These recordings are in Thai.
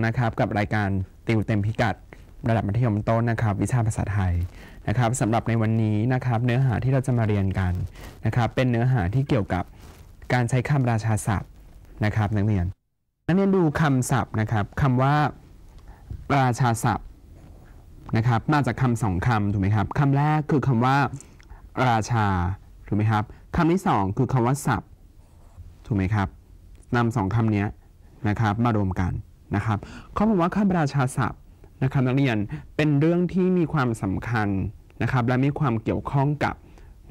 งนะครับกับรายการติวเต็มพิกัดระดับมัธยมต้นนะครับ วิชาภาษาไทยนะครับสำหรับในวันนี้นะครับเนื้อหาที่เราจะมาเรียนกันนะครับเป็นเนื้อหาที่เกี่ยวกับการใช้คำราชาศัพท์นะครับ นักเรียน นักเรียนดูคำศัพท์นะครับคำว่า ราชาศัพท์นะครับมาจากคำสองคำถูกไหมครับคำแรกคือคำว่า ราชาถูกไหมครับคำที่สองคือคำว่าศัพท์ถูกไหมครับนำสองคำนี้นะครับมารวมกันนะครับเขาบอกว่าคำราชาศัพท์นะครับนักเรียนเป็นเรื่องที่มีความสำคัญนะครับและมีความเกี่ยวข้องกับ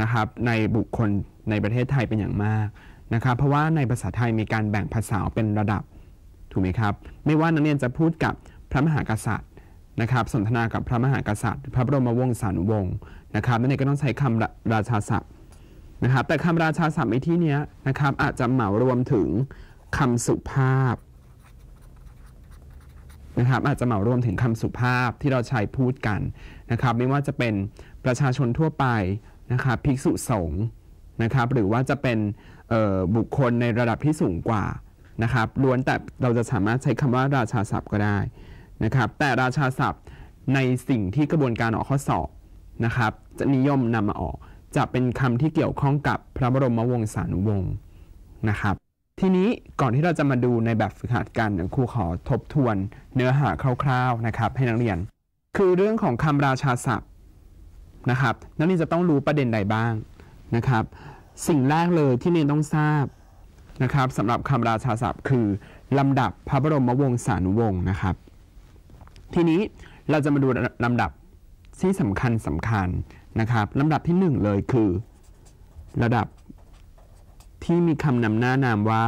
นะครับในบุคคลในประเทศไทยเป็นอย่างมากนะครับเพราะว่าในภาษาไทยมีการแบ่งภาษาเป็นระดับถูกไหมครับ ไม่ว่านักเรียนจะพูดกับพระมหากษัตริย์นะครับสนทนากับพระมหากษัตริย์ พระบรมวงศานุวงศ์นะครับนักเรียนก็ต้องใช้คำราชาศัพท์นะครับแต่คำราชาศัพท์ในที่นี้นะครับอาจจะเหมารวมถึงคำสุภาพนะครับอาจจะเหมารวมถึงคำสุภาพที่เราใช้พูดกันนะครับ ไม่ว่าจะเป็นประชาชนทั่วไปนะครับ ภิกษุสงฆ์นะครับหรือว่าจะเป็นบุคคลในระดับที่สูงกว่านะครับล้วนแต่เราจะสามารถใช้คำว่าราชาศัพท์ก็ได้นะครับ แต่ราชาศัพท์ในสิ่งที่กระบวนการออกข้อสอบนะครับ จะนิยมนำมาออกจะเป็นคำที่เกี่ยวข้องกับพระบรมวงศานุวงศ์นะครับทีนี้ก่อนที่เราจะมาดูในแบบฝึกหัดกันครูขอทบทวนเนื้อหาคร่าวๆนะครับให้นักเรียน คือเรื่องของคำราชาศัพท์นะครับนักเรียนจะต้องรู้ประเด็นใดบ้างนะครับ สิ่งแรกเลยที่เรียนต้องทราบนะครับสำหรับคำราชาศัพท์ คือลำดับพระบรมวงศานุวงศ์นะครับ ทีนี้เราจะมาดูลำดับที่สำคัญสำคัญนะครับลำดับที่ 1 เลยคือระดับที่มีคำนำหน้านามว่า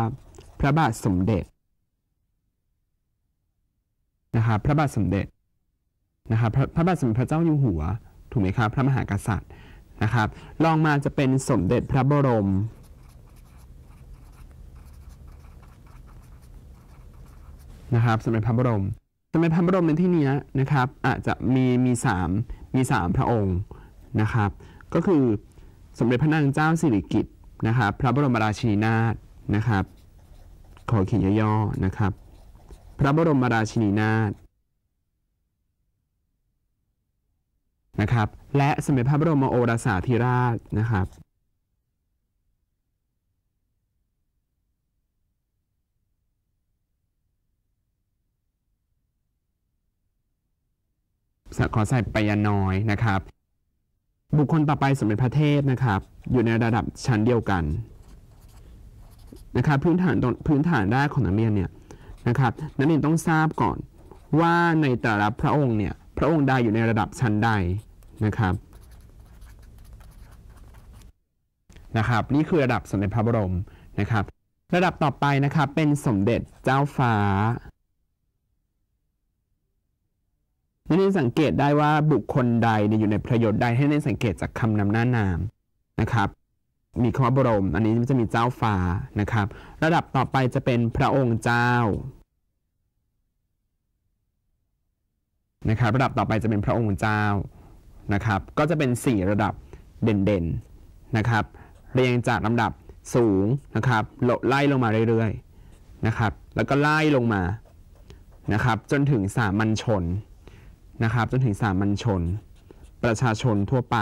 พระบาทสมเด็จนะคะพระบาทสมเด็จนะคะพระพระบาทสมเด็จ พระเจ้าอยู่หัวถูกไหมครับพระมหากษัตริย์นะครับลองมาจะเป็นสมเด็จพระบรมนะครับสมเด็จพระบรม สมเด็จพระบรมในที่นี้นะครับอาจจะมีมีสามมีสามพระองค์ นะครับก็คือสมเด็จพระนางเจ้าสิริกิติ์นะครับพระบรมราชินีนาถนะครับ ขอเขียนย่อๆนะครับ พระบรมราชินีนาถนะครับ และสมเด็จพระบรมโอรสาธิราชนะครับขอใส่ไปยาน้อยนะครับบุคคลต่อไปสมเด็จพระเทพนะครับอยู่ในระดับชั้นเดียวกันนะครับพื้นฐานพื้นฐานแรกของนักเรียนเนี่ยนะครับนักเรียนต้องทราบก่อนว่าในแต่ละพระองค์เนี่ยพระองค์ใดอยู่ในระดับชั้นใดนะครับนะครับนี่คือระดับสมเด็จพระบรมนะครับ ระดับต่อไปนะครับเป็นสมเด็จเจ้าฟ้านั่นเอสังเกตได้ว่าบุคคลใดอยู่ในประโยชน์ใด ให้น้นสังเกตจากคำนำหน้านามนะครับ มีคำว่าบรมอันนี้จะมีเจ้าฟ้านะครับ ระดับต่อไปจะเป็นพระองค์เจ้านะครับ ระดับต่อไปจะเป็นพระองค์เจ้านะครับ ก็จะเป็น 4 ระดับเด่นๆนะครับเรียงจากลำดับสูงนะครับลไล่ลงมาเรื่อยๆนะครับ แล้วก็ไล่ลงมานะครับ จนถึงสามัญชนนะครับจนถึงสามัญชน ประชาชนทั่วไป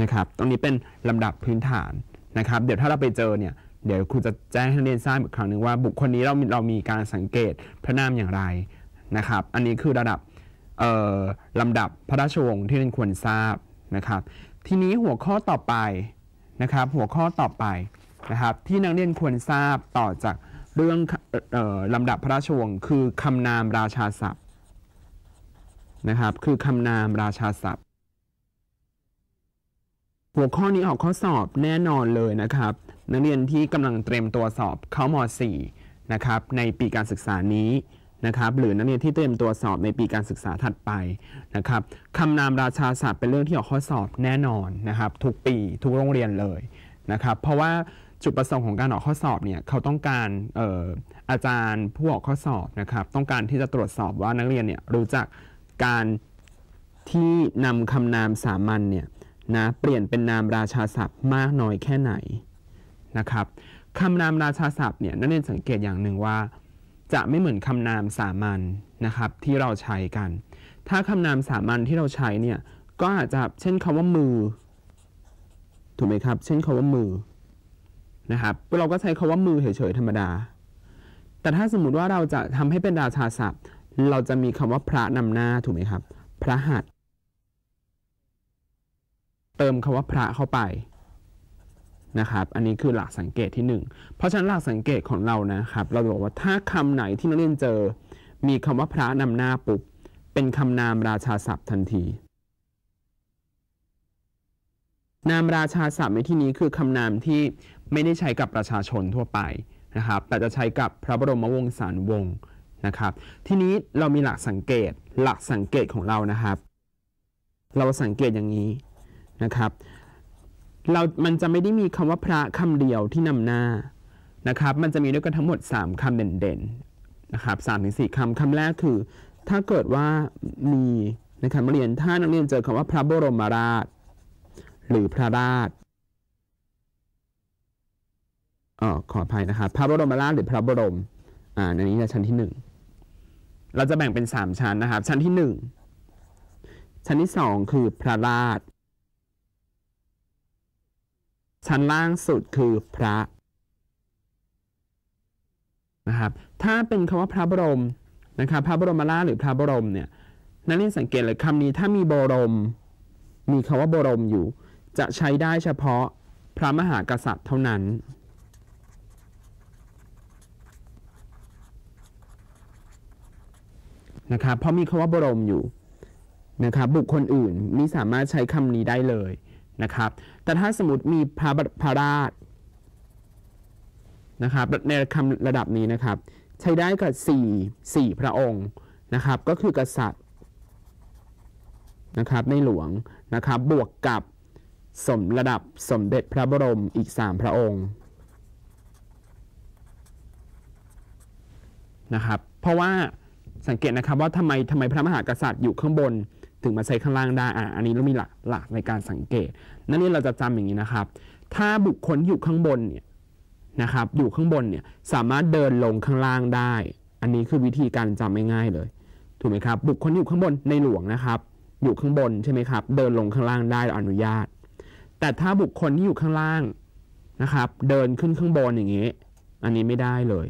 นะครับตรงนี้เป็น ลำดับพื้นฐานนะครับเดี๋ยวถ้าเราไปเจอเนี่ยเดี๋ยวครูจะแจ้งให้เรียนทราบอีกครั้งหนึ่งว่าบุคคลนี้เราเรามีการสังเกตพระนามอย่างไรนะครับอันนี้คือระดับลำดับพระราชวงศ์ที่เรียนควรทราบนะครับทีนี้หัวข้อต่อไปนะครับหัวข้อต่อไปนะครับที่นักเรียนควรทราบต่อจากเรื่องออลำดับพระราชวงศ์คือคำนามราชาศัพท์นะครับคือคำนามราชาศัพท์ หัวข้อนี้ออกข้อสอบแน่นอนเลยนะครับนักเรียนที่กำลังเตรียมตัวสอบเข้าม .4 นะครับในปีการศึกษานี้นะครับหรือนักเรียนที่เตรียมตัวสอบในปีการศึกษาถัดไปนะครับคำนามราชาศัพท์เป็นเรื่องที่ออกข้อสอบแน่นอนนะครับทุกปีทุกโรงเรียนเลยนะครับ เพราะว่าจุดประสงค์ของการออกข้อสอบเนี่ยเขาต้องการอออาจารย์ผู้ออกข้อสอบนะครับต้องการที่จะตรวจสอบว่านักเรียนเนี่ยรู้จักการที่นำคำนามสามัญเนี่ยนะเปลี่ยนเป็นนามราชาศัพท์มากน้อยแค่ไหนนะครับคำนามราชาศัพท์เนี่ยนักเรียนสังเกตอย่างหนึ่งว่า จะไม่เหมือนคำนามสามัญนะครับที่เราใช้กัน ถ้าคำนามสามัญที่เราใช้เนี่ยก็อาจจะเช่นคำว่ามือถูกไหมครับเช่นคำว่ามือนะครับเราก็ใช้คาว่ามือเฉยๆธรรมดา แต่ถ้าสมมติว่าเราจะทำให้เป็นราชาศัพท์ เราจะมีคำว่าพระนำหน้าถูกไหมครับ พระหัตเติมคำว่าพระเข้าไปนะครับอันนี้คือหลักสังเกตที่1เพราะฉะนั้นหลักสังเกตของเรานะครับ เราบอกว่าถ้าคำไหนที่นักเรียนเจอ มีคำว่าพระนำหน้าปุ๊บเป็นคำนามราชาศัพท์ทันที นามราชาศัพท์ในที่นี้คือคำนามที่ไม่ได้ใช้ กับประชาชนทั่วไปนะครับ แต่จะใช้กับพระบรมวงศานุวงศ์นะครับ ทีนี้เรามีหลักสังเกตหลักสังเกตของเรานะครับ เราสังเกตอย่างนี้นะครับ เรามันจะไม่ได้มีคำว่าพระคำเดียวที่นำหน้านะครับ มันจะมีด้วยกันทั้งหมด 3 คำเด่นๆนะครับสามถึงสี่คำคำแรกคือ ถ้าเกิดว่ามีนะครับเรียนถ้านักเรียนเจอคำว่าพระบรมราชหรือพระราชออขออภัยนะครับ พระบรมราชหรือพระบรม อ่าในนี้จะชั้นที่หนึ่งเราจะแบ่งเป็นสามชั้นนะครับชั้นที่หนึ่งชั้นที่สองคือพระราช ชั้นล่างสุดคือพระนะครับถ้าเป็นคำว่าพระบรมนะครับ พระบรมราชหรือพระบรมเนี่ยนักเรียนสังเกตเลยคำนี้ถ้ามีบรมมีคำว่าบรมอยู่ จะใช้ได้เฉพาะพระมหากษัตริย์เท่านั้นนะครับเพราะมีคาว่าบรมอยู่นะครับบุคคลอื่นมิสามารถใช้คำนี้ได้เลยนะครับแต่ถ้าสมมติมีพระพระราชนะครับในคำระดับนี้นะครับใช้ได้กับ 4 4 พระองค์นะครับก็คือกษัตริย์นะครับในหลวงนะครับบวกกับสมระดับสมเด็จพระบรม อีก 3 พระองค์นะครับเพราะว่าสังเกตนะครับว่าทำไมทำไมพระมหากษัตริย์อยู่ข้างบนถึงมาใช้ข้างล่างได้อ่ะอันนี้เรามีหลักหลักในการสังเกตนั่นนี่เราจะจำอย่างนี้นะครับ ถ้าบุคคลอยู่ข้างบนเนี่ยนะครับอยู่ข้างบนเนี่ยสามารถเดินลงข้างล่างได้ อันนี้คือวิธีการจำง่ายๆเลยถูกไหมครับ บุคคลอยู่ข้างบนในหลวงนะครับ อยู่ข้างบนใช่ไหมครับเดินลงข้างล่างได้อนุญาต แต่ถ้าบุคคลที่อยู่ข้างล่างนะครับเดินขึ้นข้างบนอย่างนี้อันนี้ไม่ได้เลย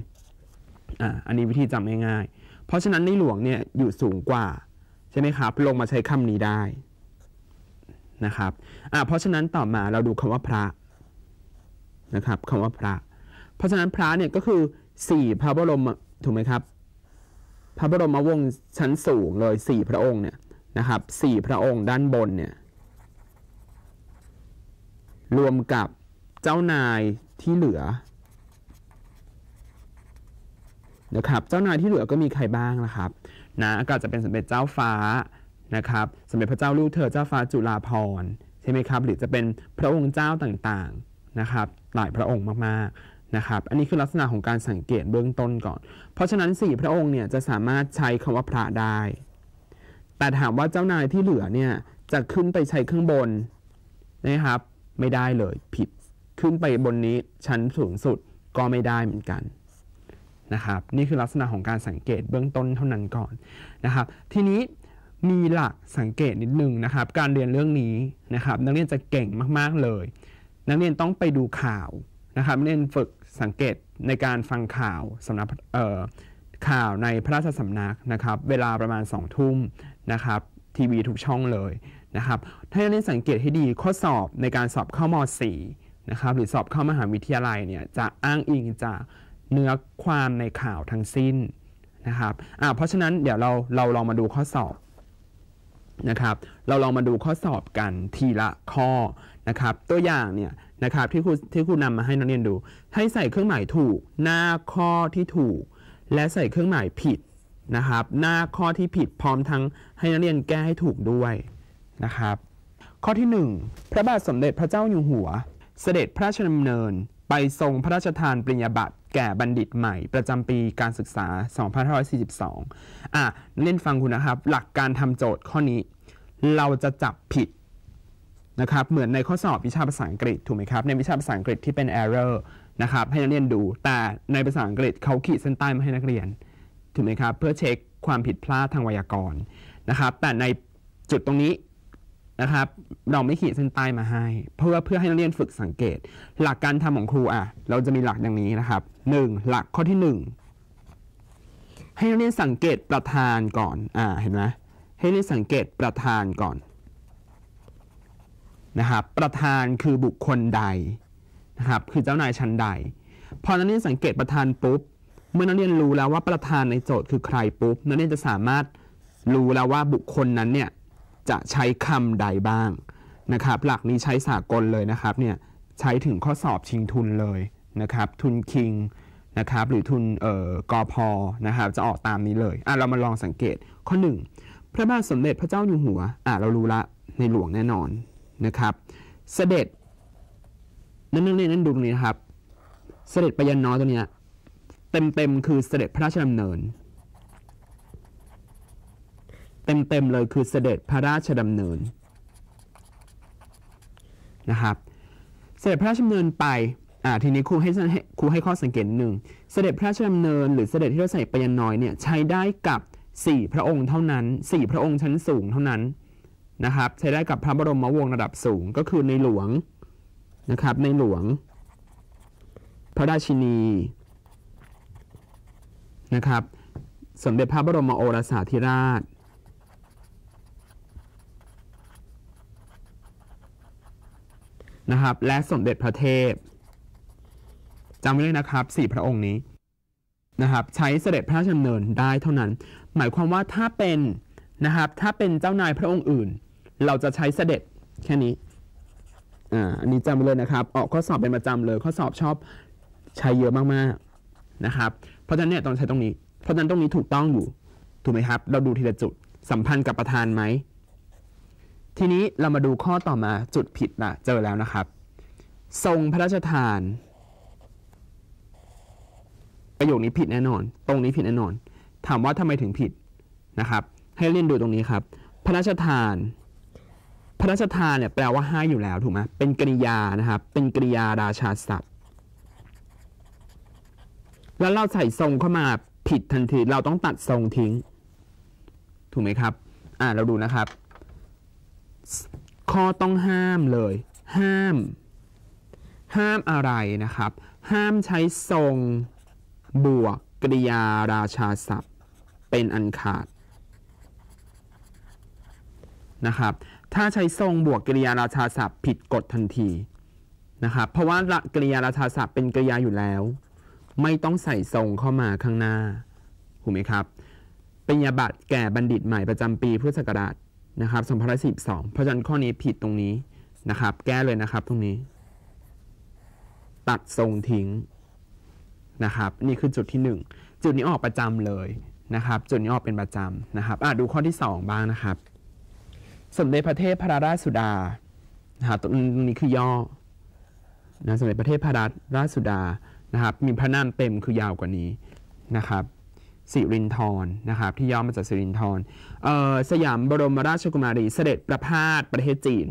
อ่าอันนี้วิธีจำง่ายเพราะฉะนั้นในหลวงเนี่ยอยู่สูงกว่าใช่ไหมครับลงมาใช้คำนี้ได้นะครับอ่าเพราะฉะนั้นต่อมาเราดูคำว่าพระนะครับคำว่าพระ เพราะฉะนั้นพระเนี่ยก็คือสี่พระบรมถูกไหมครับ พระบรมวงศ์ชั้นสูงเลยสี่พระองค์เนี่ยนะครับสี่พระองค์ด้านบนเนี่ยรวมกับเจ้านายที่เหลือนะครับเจ้านายที่เหลือก็มีใครบ้างล่ะครับนะก็จะเป็นสมเด็จเจ้าฟ้านะครับสมเด็จพระเจ้าลูกเธอเจ้าฟ้าจุฬาภรใช่ไหมครับหรือจะเป็นพระองค์เจ้าต่างๆนะครับหลายพระองค์มากๆนะครับอันนี้คือลักษณะของการสังเกตเบื้องต้นก่อน เพราะฉะนั้น4พระองค์เนี่ยจะสามารถใช้คำว่าพระได้แต่ถามว่าเจ้านายที่เหลือเนี่ยจะขึ้นไปใช้เครื่องบนนะครับไม่ได้เลยผิดขึ้นไปบนนี้ชั้นสูงสุดก็ไม่ได้เหมือนกันนะครับนี่คือลักษณะของการสังเกตเบื้องต้นเท่านั้นก่อนนะครับทีนี้มีหลักสังเกตนิดนึงนะครับ การเรียนเรื่องนี้นะครับนักเรียนจะเก่งมาก ๆ เลย นักเรียนต้องไปดูข่าวนะครับนักเรียนฝึกสังเกตในการฟังข่าวสำนักข่าวในพระราชสำนักนะครับเวลาประมาณ2องทุ่มนะครับทีวีทุกช่องเลยนะครับถ้านักเรียนสังเกตให้ดีข้อสอบในการสอบเข้าม .4 นะครับหรือสอบเข้ามหาวิทยาลัยเนี่ยจะอ้างอิงจากเนื้อความในข่าวทั้งสิ้น นะครับเพราะฉะนั้นเดี๋ยวเราเราลองมาดูข้อสอบนะครับ เราลองมาดูข้อสอบกันทีละข้อนะครับ ตัวอย่างเนี่ยนะครับที่ครูที่ครูนำมาให้นักเรียนดู ให้ใส่เครื่องหมายถูก หน้าข้อที่ถูก และใส่เครื่องหมายผิดนะครับหน้าข้อที่ผิดพร้อมทั้งให้นักเรียนแก้ให้ถูกด้วยนะครับข้อที่ 1 พระบาทสมเด็จพระเจ้าอยู่หัว เสด็จพระราชดำเนินไปทรงพระราชทานปริญญาบัตรแก่บัณฑิตใหม่ประจำปีการศึกษา 2542 อ่ะเล่นฟังคุณนะครับ หลักการทำโจทย์ข้อนี้ เราจะจับผิดนะครับ เหมือนในข้อสอบวิชาภาษาอังกฤษ ถูกไหมครับ ในวิชาภาษาอังกฤษที่เป็น error นะครับให้นักเรียนดู แต่ในภาษาอังกฤษเขาขีดเส้นใต้มาให้นักเรียนถูกไหมครับ เพื่อเช็คความผิดพลาดทางไวยากรณ์นะครับ แต่ในจุดตรงนี้นะครับเราไม่ขีดเส้นใต้มาให้ เพื่อเพื่อให้นักเรียนฝึกสังเกต หลักการทำของครูอ่ะเราจะมีหลักอย่างนี้นะครับ 1. หลักข้อที่ 1 ให้นักเรียนสังเกตประธานก่อนอ่าเห็นไหมให้นักเรียนสังเกตประธานก่อนนะครับประธานคือบุคคลใดนะครับคือเจ้านายชั้นใดพอ นักเรียนสังเกตประธานปุ๊บเมื่อนักเรียนรู้แล้วว่าประธานในโจทย์คือใครปุ๊บนักเรียนจะสามารถรู้แล้วว่าบุคคลนั้นเนี่ยจะใช้คำใดบ้างนะครับหลักนี้ใช้สากลเลยนะครับเนี่ยใช้ถึงข้อสอบชิงทุนเลยนะครับ ทุนคิงนะครับหรือทุนเอ่อกอพอนะครับจะออกตามนี้เลยอ่ะเรามาลองสังเกตข้อ1พระบาทสมเด็จพระเจ้าอยู่หัวอ่ะเรารู้ละในหลวงแน่นอนนะครับ เสด็จ นั่นนั่นนั่นดูตรงนี้นะครับ เสด็จไปยันน้อยตัวเนี้ยเต็มเต็มคือเสด็จพระราชดำเนินเต็ม ๆ เลย คือเสด็จพระราชดำเนินนะครับเสด็จพระราชดำเนินไปอ่าทีนี้ครูให้ครูให้ข้อสังเกตหนึ่งเสด็จพระราชดำเนิน หรือเสด็จที่เราใส่ปยันน้อยเนี่ยใช้ได้กับ 4 พระองค์เท่านั้น 4 พระองค์ชั้นสูงเท่านั้นนะครับใช้ได้กับพระบรมวงศ์ระดับสูงก็คือในหลวงนะครับ ในหลวง พระราชินีนะครับสมเด็จพระบรมโอรสาธิราชนะครับและสมเด็จพระเทพ จำไว้เลยนะครับสี่พระองค์นี้นะครับใช้เสด็จพระราชดำเนินได้เท่านั้น หมายความว่าถ้าเป็นนะครับถ้าเป็นเจ้านายพระองค์อื่น เราจะใช้เสด็จแค่นี้อ่าอันนี้จำไว้เลยนะครับออกข้อสอบเป็นประจำเลยข้อสอบชอบใช้เยอะมากๆนะครับเพราะฉะนั้นเนี่ยต้องใช้ตรงนี้เพราะฉะนั้นตรงนี้ถูกต้องอยู่ถูกไหมครับเราดูทีละจุดสัมพันธ์กับประธานไหมทีนี้เรามาดูข้อต่อมาจุดผิดนะเจอแล้วนะครับ ทรงพระราชทาน ประโยคนี้ผิดแน่นอน ตรงนี้ผิดแน่นอน ถามว่าทำไมถึงผิดนะครับ ให้เล่นดูตรงนี้ครับ พระราชทาน พระราชทานเนี่ยแปลว่าให้อยู่แล้วถูกไหมเป็นกริยานะครับ เป็นกริยาราชาศัพท์แล้วเราใส่ทรงเข้ามาผิดทันทีเราต้องตัดทรงทิ้ง ถูกไหมครับอ่าเราดูนะครับข้อต้องห้ามเลย ห้าม ห้ามอะไรนะครับ ห้ามใช้ทรงบวกกริยาราชาศัพท์เป็นอันขาดนะครับถ้าใช้ทรงบวกกริยาราชาศัพท์ผิดกฎทันทีนะครับเพราะว่ากริยาราชาศัพท์เป็นกริยาอยู่แล้ว ไม่ต้องใส่ทรงเข้ามาข้างหน้าถูกไหมครับปัญญาบัตรแก่บัณฑิตใหม่ประจำปีพุทธศักราชนะครับ2 1อ2เพราะฉะนั้นข้อนี้ผิดตรงนี้นะครับ แก้เลยนะครับตรงนี้ ตัดทรงทิ้งนะครับ นี่คือจุดที่ 1 จุดนี้ออกประจำเลยนะครับจุดนี้ออกเป็นประจำนะครับอ่ะดูข้อที่2บ้างนะครับ สมเด็จพระเทพพระราชสุดานะครับตรงนี้คือย่อนะสมเด็จพระเทพพระราชสุดานะครับ มีพระนามเต็มคือยาวกว่านี้นะครับสิรินทรนะครับ ที่ย่อมาจากสิรินทรสยามบรมราชกุมารีเสด็จประพาสประเทศจีน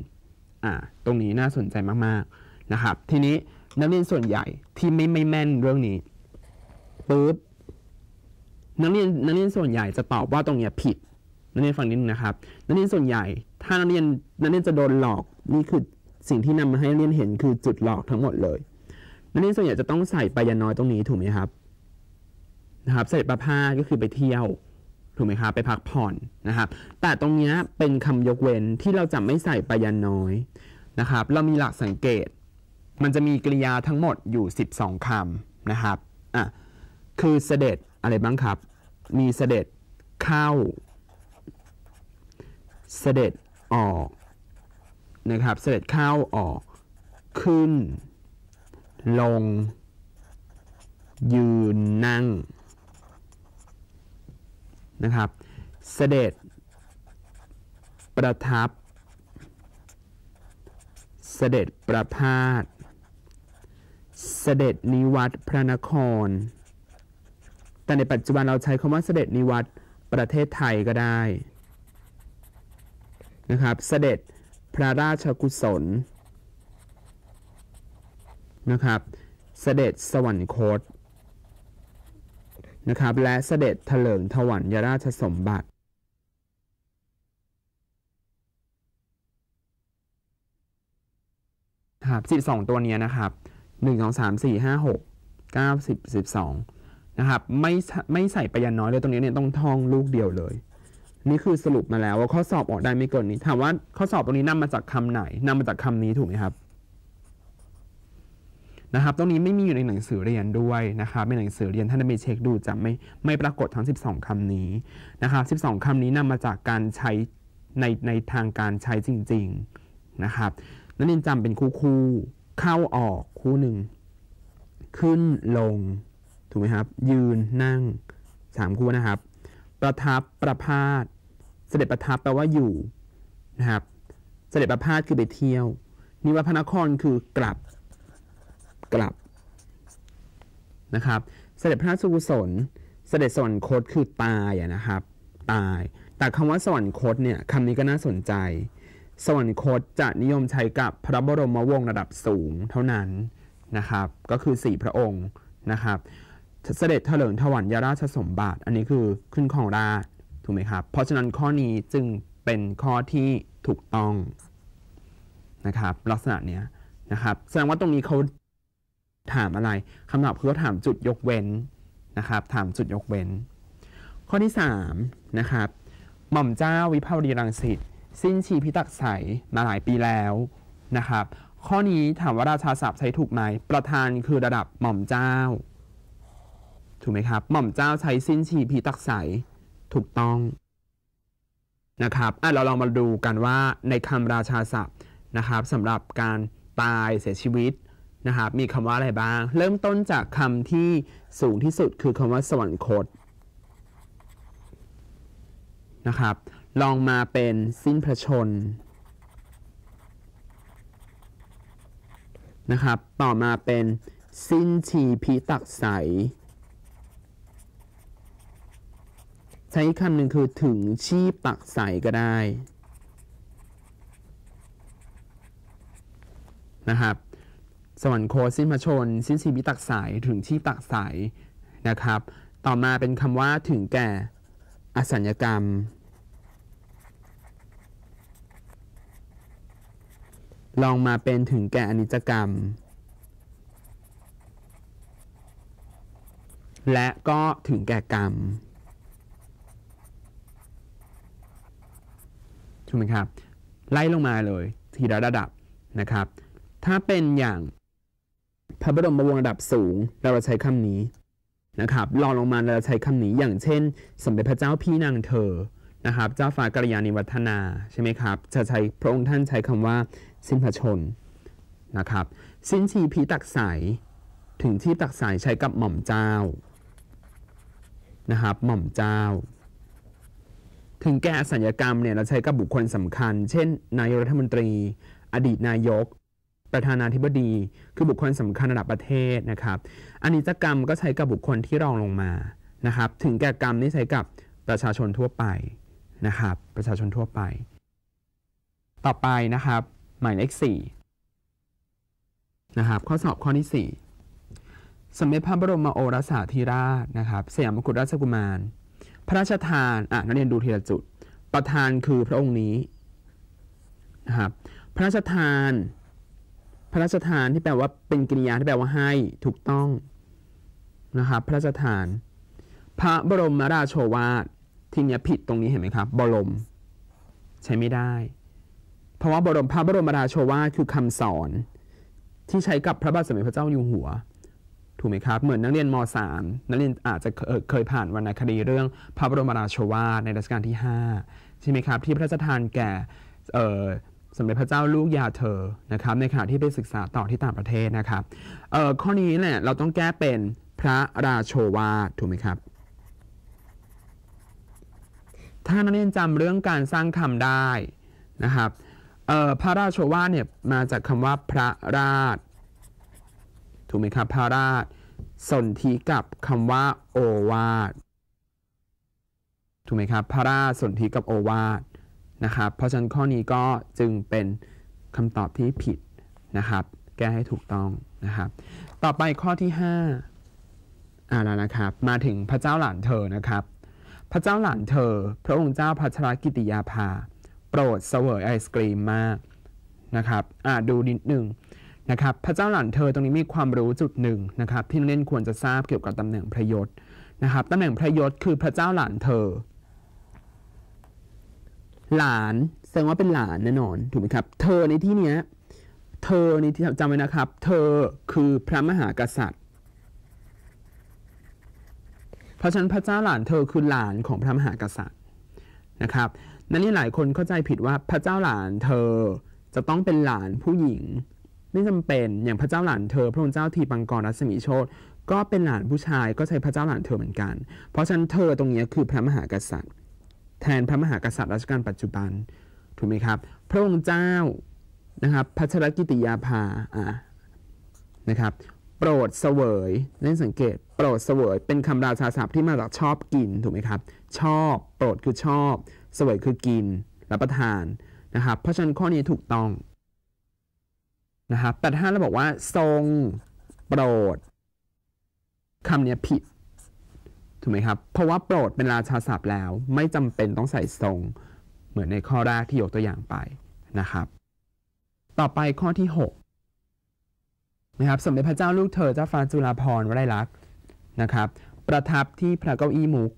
อ่าตรงนี้น่าสนใจมากๆนะครับทีนี้นักเรียนส่วนใหญ่ที่ไม่ไม่แม่นเรื่องนี้ปุ๊บนักเรียนนักเรียนส่วนใหญ่จะตอบว่าตรงเนี้ยผิดนักเรียนฟังนิดนึงนะครับนักเรียนส่วนใหญ่ถ้านักเรียนนักเรียนจะโดนหลอก นี่คือสิ่งที่นำมาให้เรียนเห็นคือจุดหลอกทั้งหมดเลยนักเรียนส่วนใหญ่จะต้องใส่ปลายน้อยตรงนี้ถูกไหมครับนะครับเสด็จประพาสก็คือไปเที่ยว ถูกไหมครับ ไปพักผ่อนนะครับแต่ตรงนี้เป็นคำยกเว้นที่เราจะไม่ใส่ปยันน้อยนะครับ เรามีหลักสังเกต มันจะมีกริยาทั้งหมดอยู่ 12 คำนะครับอ่ะคือเสด็จอะไรบ้างครับ มีเสด็จเข้า เสด็จออกนะครับเสด็จเข้าออกขึ้น ลง ยืนนั่งนะครับเสด็จประทับ เสด็จประพาสเสด็จนิวัตพระนครแต่ในปัจจุบันเราใช้คำว่าเสด็จนิวัตประเทศไทยก็ได้นะครับเสด็จพระราชกุศลนะครับเสด็จสวรรคตนะครับและเสด็จเถลิงถวัลยราชสมบัติครับ12ตัวนี้นะครับ 1 2 3 4 5 6 9 10 12นะครับไม่ไม่ใส่ประยันน้อยเลยตรงนี้เนี่ยต้องท่องลูกเดียวเลย นี่คือสรุปมาแล้ว ว่าข้อสอบออกได้ไม่เกินนี้ถามว่าข้อสอบตรงนี้นำมาจากคำไหนนำมาจากคำนี้ถูกไหมครับนะครับตรงนี้ไม่มีอยู่ในหนังสือเรียนด้วยนะครับในหนังสือเรียนท่านไปเช็คดูจะไม่ไม่ปรากฏทั้ง 12 คำนี้นะครับ12 คำนี้นำมาจากการใช้ในในทางการใช้จริง ๆนะครับนักเรียนจำเป็นคู่คู่เข้าออกคู่หนึ่ง ขึ้นลงถูกไหมครับยืนนั่งสามคู่นะครับ ประทับประพาสเสด็จประทับแปลว่าอยู่นะครับเสด็จประพาสคือไปเที่ยว นิวัฒนคร คือกลับกลับนะครับเสด็จพระสุกุศลเสด็จสวรรคตคือตายนะครับตาย แต่คำว่าสวรรคตเนี่ยคำนี้ก็น่าสนใจสวรรคตจะนิยมใช้กับพระบรมวงศ์ระดับสูงเท่านั้นนะครับก็คือ 4 พระองค์นะครับเสด็จเถลิงถวัลยราชสมบัติอันนี้คือขึ้นของราชถูกไหมครับเพราะฉะนั้นข้อนี้จึงเป็นข้อที่ถูกต้องนะครับลักษณะเนี้ยนะครับแสดงว่าตรงนี้เขาถามอะไรคำตอบคือว่าถามจุดยกเว้นนะครับถามจุดยกเว้น ข้อที่3นะครับหม่อมเจ้าวิภาวดีรังสิตสิ้นชีพิตักใสมาหลายปีแล้วนะครับข้อนี้ถามว่าราชาศัพท์ใช้ถูกไหมประธานคือระดับหม่อมเจ้าถูกไหมครับหม่อมเจ้าใช้สิ้นชีพิตักใสถูกต้องนะครับอ่ะเราลองมาดูกันว่าในคำราชาศัพท์นะครับสำหรับการตายเสียชีวิตนะครับ มีคำว่าอะไรบ้าง เริ่มต้นจากคำที่สูงที่สุดคือคำว่าสวรรคตนะครับ ลองมาเป็นสิ้นพระชนนะครับ ต่อมาเป็นสิ้นชีพิตักใสใช้คำหนึ่งคือถึงชีพตักใสก็ได้ นะครับสวรรคโคสิ้นพรชน สิ้นชีวิตตักสายถึงชีพตักสายนะครับ ต่อมาเป็นคำว่าถึงแก่ อสัญญกรรม ลองมาเป็นถึงแก่อนิจกรรม และก็ถึงแก่กรรมถูกไหมครับ ไล่ลงมาเลยทีละระดับนะครับ ถ้าเป็นอย่างพระบรมวงศ์ระดับสูงเราจะใช้คำนี้นะครับ รองลงมาเราจะใช้คำนี้อย่างเช่น สมเด็จพระเจ้าพี่นางเธอ นะครับเจ้าฟ้ากัลยาณิวัฒนา ใช่ไหมครับจะใช้พระองค์ท่านใช้คำว่าสิ้นพระชนนะครับสิ้นชีพีตักสายถึงที่ตักสายใช้กับหม่อมเจ้านะครับหม่อมเจ้า ถึงแก่สัญญกรรมเนี่ยเราใช้กับบุคคลสำคัญ เช่น นายรัฐมนตรีอดีตนายกประธานาธิบดีคือบุคคลสำคัญระดับประเทศนะครับอานิจกรรมก็ใช้กับบุคคลที่รองลงมา นะครับ ถึงแก่กรรมนี่ใช้กับประชาชนทั่วไปนะครับ ประชาชนทั่วไป ต่อไปนะครับ หมายเลขสี่นะครับข้อสอบข้อที่สี่สมเด็จพระบรมโอรสาธิราชนะครับสยามกุฎราชกุมาร พระราชทานอ่ะนักเรียนดูทีละจุด ประธานคือพระองค์นี้นะครับ พระราชทานพระราชทานที่แปลว่าเป็นกริยาที่แปลว่าให้ถูกต้องนะครับพระราชทาน พระบรมราโชวาททีนี้ผิดตรงนี้เห็นไหมครับ บรม ใช้ไม่ได้ เพราะว่าบรมพระบรมราโชวาทคือคำสอน ที่ใช้กับพระบาทสมเด็จพระเจ้าอยู่หัวถูกไหมครับ เหมือนนักเรียนม .3 นักเรียนอาจจะเคยผ่านวรรณคดีเรื่อง พระบรมราโชวาทในรัชกาลที่5ใช่ไหมครับ ที่พระราชทานแก่สมเด็จพระเจ้าลูกยาเธอ นะครับ ในขณะที่ไปศึกษาต่อที่ต่างประเทศนะครับข้อนี้เนี่ยเราต้องแก้เป็นพระราโชวา ถูกไหมครับ ถ้านักเรียนจำเรื่องการสร้างคำได้นะครับพระราโชวาเนี่ยมาจากคำว่าพระราชถูกไหมครับพระราชสนธิกับคำว่าโอวาทถูกไหมครับพระราชสนธิกับโอวาทนะครับเพราะฉะนั้นข้อนี้ก็จึงเป็นคำตอบที่ผิดนะครับแก้ให้ถูกต้องนะครับต่อไปข้อที่5อ่าแล้วนะครับมาถึงพระเจ้าหลานเธอนะครับพระเจ้าหลานเธอ พระองค์เจ้าพัชรกิติยาภา โปรดเสวยไอศกรีมมากนะครับอ่าดูนิดหนึ่งนะครับพระเจ้าหลานเธอตรงนี้มีความรู้จุดหนึ่งนะครับที่เล่นควรจะทราบเกี่ยวกับตำแหน่งพระยศนะครับตำแหน่งพระยศคือพระเจ้าหลานเธอหลานแสดงว่าเป็นหลานแน่นอนถูกไหมครับเธอในที่เนี้ยเธอในที่จำไว้นะครับเธอคือพระมหากษัตริย์ เพราะฉะนั้นพระเจ้าหลานเธอคือหลานของพระมหากษัตริย์นะครับนั่นนี่หลายคนเข้าใจผิดว่าพระเจ้าหลานเธอจะต้องเป็นหลานผู้หญิงไม่จำเป็นอย่างพระเจ้าหลานเธอพระองค์เจ้าทีปังกรรัศมีโชตก็เป็นหลานผู้ชายก็ใช้พระเจ้าหลานเธอเหมือนกัน เพราะฉะนั้นเธอตรงนี้คือพระมหากษัตริย์แทนพระมหากษัตริย์รัชกาลปัจจุบัน ถูกไหมครับ พระองค์เจ้านะครับพัชรกิติยาภาอ่ะนะครับโปรดเสวยนั่นสังเกต โปรดเสวยเป็นคำราชาศัพท์ที่มาจากชอบกินถูกไหมครับชอบโปรดคือชอบ เสวยคือกินรับประทานนะครับเพราะฉะนั้นข้อนี้ถูกต้องนะครับแต่ถ้าเราบอกว่าทรงโปรดคำนี้ผิดถูกไหมครับ เพราะว่าโปรดเป็นราชาศัพท์แล้ว ไม่จำเป็นต้องใส่ทรงเหมือนในข้อแรกที่ยกตัวอย่างไปนะครับ ต่อไปข้อที่6นะครับสมเด็จพระเจ้าลูกเธอ เจ้าฟ้าจุฬาภรณ์วรัลักษณ์นะครับ ประทับที่พระเก้าอี้มุก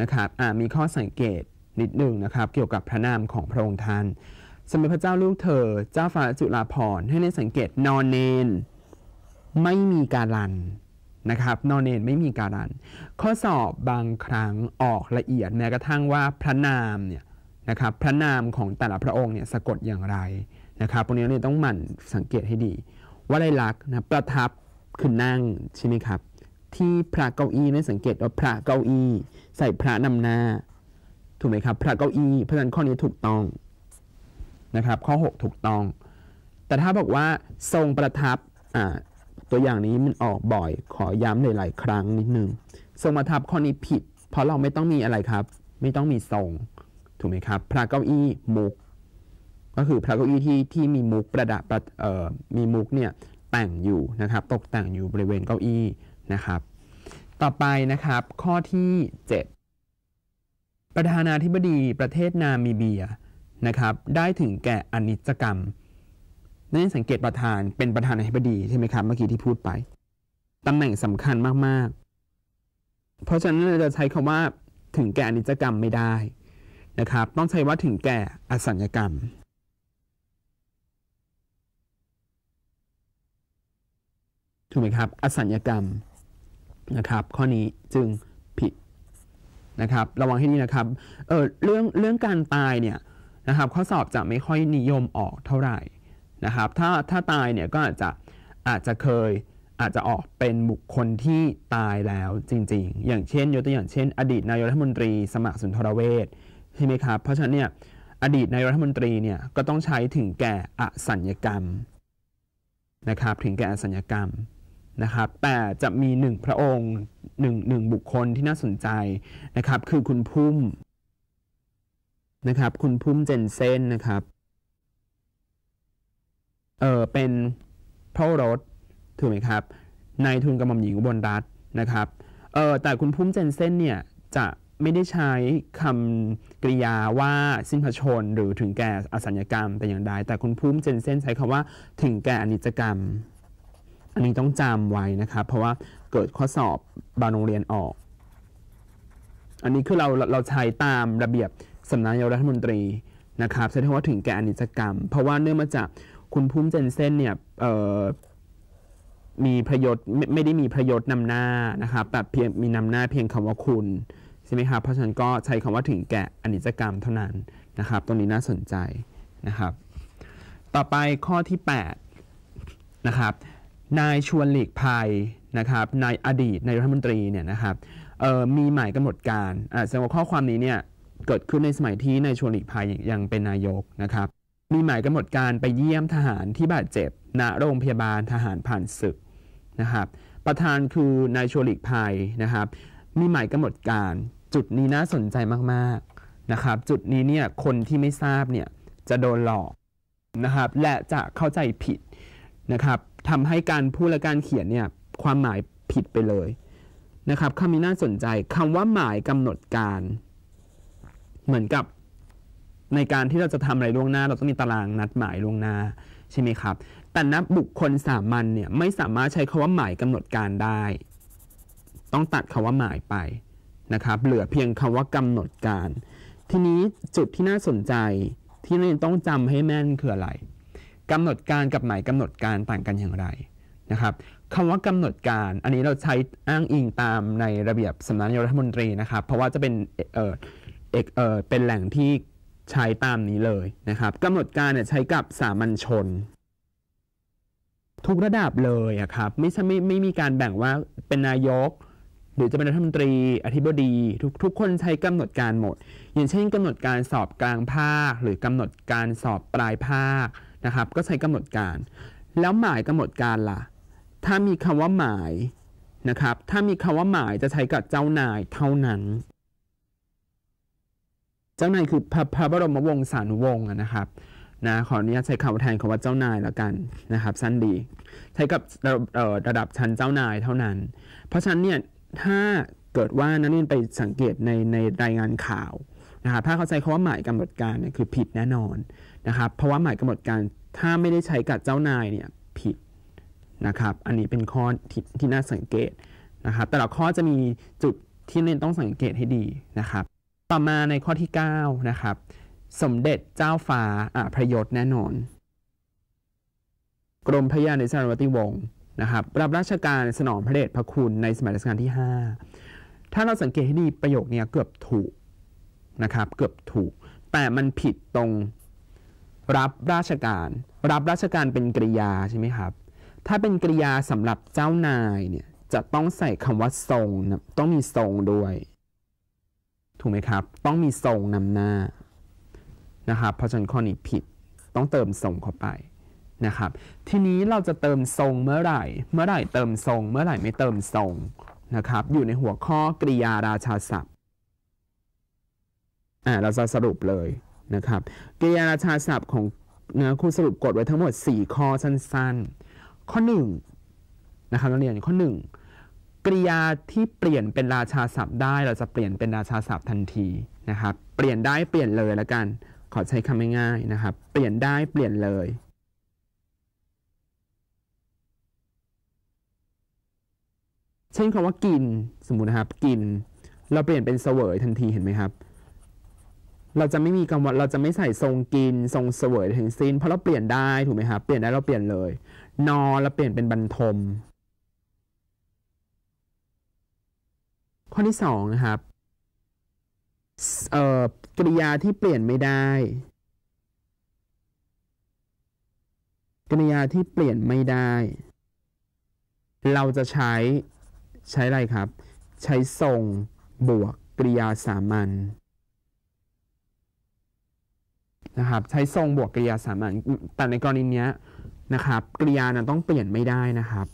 นะครับมีข้อสังเกตนิดหนึ่งนะครับเกี่ยวกับพระนามของพระองค์ท่าน สมเด็จพระเจ้าลูกเธอ เจ้าฟ้าจุฬาภรณ์ ให้ได้สังเกตนอนเนนไม่มีการันนะครับนอนเนนไม่มีการันข้อสอบบางครั้งออกละเอียดแม้กระทั่งว่าพระนามเนี่ยนะครับพระนามของแต่ละพระองค์เนี่ยสะกดอย่างไรนะครับตรงนี้เนี่ยต้องหมั่นสังเกตให้ดี ว่าไรลักษณ์นะประทับคือนั่งใช่ไหมครับ ที่พระเก้าอี้นั้นสังเกตว่าพระเก้าอี้ ใส่พระนำหน้าถูกไหมครับ พระเก้าอี้เพราะฉะนั้นข้อนี้ถูกต้องนะครับข้อ6ถูกต้องแต่ถ้าบอกว่าทรงประทับอ่าตัวอย่างนี้มันออกบ่อย ขอย้ำหลายๆครั้งนิดนึงทรงปทับข้อนี้ผิด เพราะเราไม่ต้องมีอะไรครับ ไม่ต้องมีทรง ถูกไหมครับ พระเก้าอี้มุก ก็คือพระเก้าอี้ที่ที่มีมุกประดับมีมุกเนี่ยแต่งอยู่นะครับ ตกแต่งอยู่บริเวณเก้าอี้นะครับ ต่อไปนะครับข้อที่ 7 ประธานาธิบดีประเทศนามิเบียนะครับได้ถึงแก่อนิจกรรมนั่นสังเกตประธานเป็นประธานาธิบดีใช่ไหมครับเมื่อกี้ที่พูดไปตำแหน่งสำคัญมาก ๆ เพราะฉะนั้นเราจะใช้คำว่าถึงแก่อนิจกรรมไม่ได้นะครับ ต้องใช้ว่าถึงแก่อสัญญกรรม ถูกไหมครับอสัญกรรมนะครับ ข้อนี้จึงผิดนะครับ ระวังให้ดีนะครับเออเรื่องเรื่องการตายเนี่ยนะครับ ข้อสอบจะไม่ค่อยนิยมออกเท่าไหร่นะครับถ้าถ้าตายเนี่ยก็อาจจะอาจจะเคยอาจจะออกเป็นบุคคลที่ตายแล้วจริงๆ อย่างเช่น ยกตัวอย่างเช่น อดีตนายรัฐมนตรีสมัครสุนทรเวชใช่ไหมครับ เพราะฉะนั้นเนี่ยอดีตนายรัฐมนตรีเนี่ยก็ต้องใช้ถึงแก่อสัญญกรรมนะครับ ถึงแก่อสัญญกรรมนะครับ แต่จะมีหนึ่งพระองค์หนึ่งหนึ่งบุคคลที่น่าสนใจนะครับ คือคุณพุ่มนะครับ คุณพุ่มเจนเซนนะครับเออเป็นพระโอรสถูกไหมครับนายทุนกระหม่อมหญิงอุบลรัตน์นะครับเออแต่คุณพุ่มเจนเซนเนี่ยจะไม่ได้ใช้คำกริยาว่าสิ้นพระชน หรือถึงแก่อสัญญกรรมแต่อย่างใดแต่คุณพุ่มเจนเซนใช้คำว่าถึงแก่อนิจกรรม อันนี้ต้องจำไว้นะครับเพราะว่าเกิดข้อสอบบางโรงเรียนออกอันนี้คือเราเราใช้ตามระเบียบสำนักนายกรัฐมนตรีนะครับใช้คำว่าถึงแก่อนิจกรรม เพราะว่าเนื่องมาจากคุณพุ่มเจนเซนเนี่ยมีพยศไม่ได้มีพยศนำหน้านะครับ แต่เพียงมีนำหน้าเพียงคำว่าคุณใช่ไหมครับเพราะฉะนั้นก็ใช้คำว่าถึงแก่อนิจกรรมเท่านั้นนะครับ ตรงนี้น่าสนใจนะครับ ต่อไปข้อที่ 8นะครับนายชวนหลีกภัยนะครับนายอดีต นายรัฐมนตรีเนี่ยนะครับมีหมายกำหนดการแสดงว่าข้อความนี้เนี่ยเกิดขึ้นในสมัยที่นายชวนหลีกภัยยังเป็นนายกนะครับมีหมายกำหนดการไปเยี่ยมทหารที่บาดเจ็บณโรงพยาบาลทหารผ่านศึกนะครับ ประธานคือนายชวลิกภัยนะครับ มีหมายกำหนดการ จุดนี้น่าสนใจมากๆนะครับ จุดนี้เนี่ยคนที่ไม่ทราบเนี่ยจะโดนหลอกนะครับและจะเข้าใจผิดนะครับทำให้การพูดและการเขียนเนี่ยความหมายผิดไปเลยนะครับคำนี้น่าสนใจคำว่าหมายกำหนดการเหมือนกับในการที่เราจะทำอะไรล่วงหน้า เราต้องมีตารางนัดหมายล่วงหน้าใช่ไหมครับแต่นับบุคคลสามัญเนี่ยไม่สามารถใช้คาว่าหมายกำหนดการได้ ต้องตัดคาว่าหมายไปนะครับเหลือเพียงคาว่ากำหนดการทีนี้จุดที่น่าสนใจที่เราต้องจำให้แม่นคืออะไร กำหนดการกับหมายกำหนดการต่างกันอย่างไรนะครับคำว่ากำหนดการอันนี้เราใช้อ้างอิงตามในระเบียบสำนักนายกรัฐมนตรีนะครับ เพราะว่าจะเป็นเออเออเป็นแหล่งที่ใช้ตามนี้เลยนะครับกำหนดการเนี่ยใช้กับสามัญชน ทุกระดับเลยครับไม่ใช่ไม่ไม่มีการแบ่งว่าเป็นนายก หรือจะเป็นรัฐมนตรี อธิบดี ทุกทุกคนใช้กำหนดการหมด อย่างเช่นกำหนดการสอบกลางภาค หรือกำหนดการสอบปลายภาคนะครับ ก็ใช้กำหนดการ แล้วหมายกำหนดการล่ะ ถ้ามีคำว่าหมายนะครับ ถ้ามีคำว่าหมายจะใช้กับเจ้านายเท่านั้นเจ้านายคือพระพระบรมวงศานุวงศ์นะครับนะขออนุญาตใช้คำแทนคำว่าเจ้านายแล้วกันนะครับ สั้นดีใช้กับระระดับชั้นเจ้านายเท่านั้น เพราะฉะนั้นเนี่ยถ้าเกิดว่านักเรียนไปสังเกตในในรายงานข่าวนะครับถ้าเขาใช้คำว่าหมายกำหนดการเนี่ยคือผิดแน่นอนนะครับ เพราะว่าหมายกำหนดการถ้าไม่ได้ใช้กับเจ้านายเนี่ยผิดนะครับ อันนี้เป็นข้อทที่น่าสังเกตนะครับ แต่ละข้อจะมีจุดที่เรียนต้องสังเกตให้ดีนะครับต่อมา ในข้อที่ 9 นะครับสมเด็จเจ้าฟ้าอภยศแน่นอน กรมพระยาในสารวัติวงศ์นะครับ รับราชการสนองพระเดชพระคุณในสมัยรัชกาลที่ 5 ถ้าเราสังเกตให้ดีประโยคนี้เกือบถูกนะครับ เกือบถูก แต่มันผิดตรง รับราชการ รับราชการเป็นกริยาใช่ไหมครับ ถ้าเป็นกริยาสำหรับเจ้านายเนี่ยจะต้องใส่คำว่าทรงนะต้องมีทรงด้วยถูกไหมครับต้องมีทรงนำหน้านะครับเพราะฉะนั้นข้อนี้ผิดต้องเติมทรงเข้าไปนะครับทีนี้เราจะเติมทรงเมื่อไหร่ เมื่อไหร่เติมทรงเมื่อไหร่ไม่เติมทรงนะครับอยู่ในหัวข้อกริยาราชาศัพท์อ่าเราจะสรุปเลยนะครับกริยาราชาศัพท์ของนะครูสรุปกฎไว้ทั้งหมด 4 ข้อสั้น ๆ ข้อ 1 นะครับนักเรียนข้อ 1กริยาที่เปลี่ยนเป็นราชาศัพท์ได้เราจะเปลี่ยนเป็นราชาศัพท์ทันทีนะครับเปลี่ยนได้เปลี่ยนเลยละกัน ขอใช้คำง่ายๆนะครับ เปลี่ยนได้เปลี่ยนเลย เช่นคำว่ากินสมมตินะครับกินเราเปลี่ยนเป็นเสวยทันทีเห็นไหมครับ เราจะไม่มีคำว่า เราจะไม่ใส่ทรงกิน ทรงเสวยทั้งสิ้นเพราะเราเปลี่ยนได้ถูกไหมครับเปลี่ยนได้เราเปลี่ยนเลยนอเราเปลี่ยนเป็นบรรทมข้อที่สองนะครับเอ่อกริยาที่เปลี่ยนไม่ได้ กริยาที่เปลี่ยนไม่ได้ เราจะใช้ใช้อะไรครับ ใช้ทรงบวกกริยาสามัญนะครับ ใช้ทรงบวกกริยาสามัญ แต่ในกรณีนี้นะครับ กริยานะต้องเปลี่ยนไม่ได้นะครับ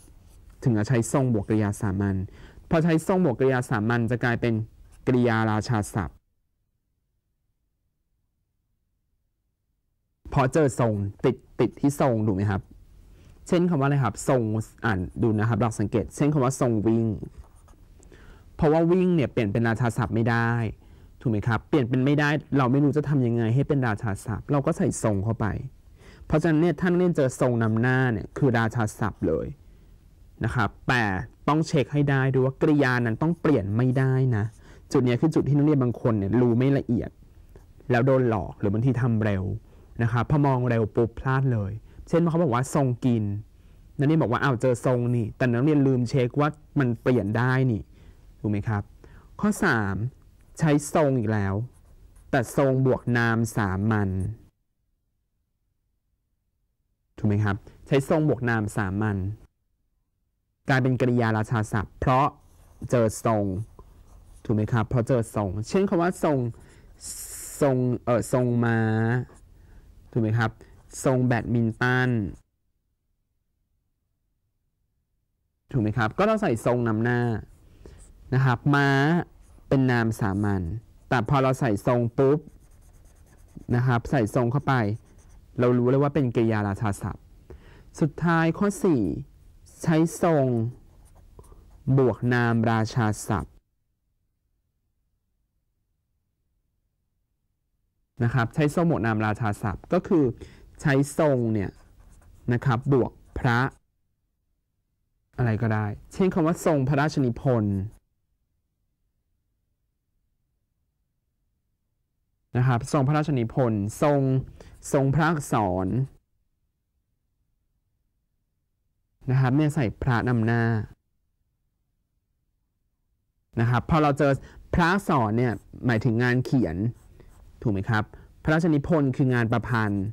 ถึงจะใช้ทรงบวกกริยาสามัญพอใช้ทรงบวกกริยาสามัญจะกลายเป็นกริยาราชาศัพท์ พอเจอทรงติดติดที่ทรงถูกไหมครับ เช่นคำว่าอะไรครับทรงอ่านดูนะครับหลักสังเกตเช่นคำว่าทรงวิ่ง เพราะว่าวิ่งเนี่ยเปลี่ยนเป็นราชาศัพท์ไม่ได้ถูกไหมครับเปลี่ยนเป็นไม่ได้เราไม่รู้จะทํำยังไง ให้เป็นราชาศัพท์ เราก็ใส่ทรงเข้าไป เพราะฉะนั้นเนี่ยท่านเล่นเจอทรงนำหน้าเนี่ยคือราชาศัพท์เลยนะครับ แต่ต้องเช็คให้ได้ดูว่ากริยานั้นต้องเปลี่ยนไม่ได้นะ จุดนี้คือจุดที่นักเรียนบางคนเนี่ยรู้ไม่ละเอียด แล้วโดนหลอกหรือบางทีทำเร็วนะครับ พอมองเร็วปุ๊บพลาดเลย เช่นเขาบอกว่าทรงกิน นักเรียนบอกว่าอ้าวเจอทรงนี่ แต่นักเรียนลืมเช็คว่ามันเปลี่ยนได้นี่ถูกไหมครับ ข้อ 3 ใช้ทรงอีกแล้ว แต่ทรงบวกนามสามัญถูกไหมครับ ใช้ทรงบวกนามสามัญกลายเป็นกริยาราชาศัพท์ เพราะเจอทรง ถูกไหมครับเพราะเจอทรง เช่นคำว่าทรงทรงเออทรงมา้าถูกไหมครับ ทรงแบดมินตัน ถูกไหมครับก็เราใส่ทรงนำหน้านะครับม้าเป็นนามสามัญแต่พอเราใส่ทรงปุ๊บนะครับ ใส่ทรงเข้าไป เรารู้เลยว่าเป็นกริยาราชาศัพท์ สุดท้ายข้อ4ใช้ทรงบวกนามราชาศัพท์นะครับใช้ทรงบวกนามราชาศัพท์ก็คือใช้ทรงเนี่ยนะครับบวกพระ อะไรก็ได้ เช่นคำว่า ทรงพระราชนิพนธ์นะครับทรงพระราชนิพนธ์ทรงทรงพระอักษรนะครับเนี่ยใส่พระนำหน้านะครับพอเราเจอพระสอนเนี่ยหมายถึงงานเขียนถูกไหมครับ พระราชนิพนธ์คืองานประพันธ์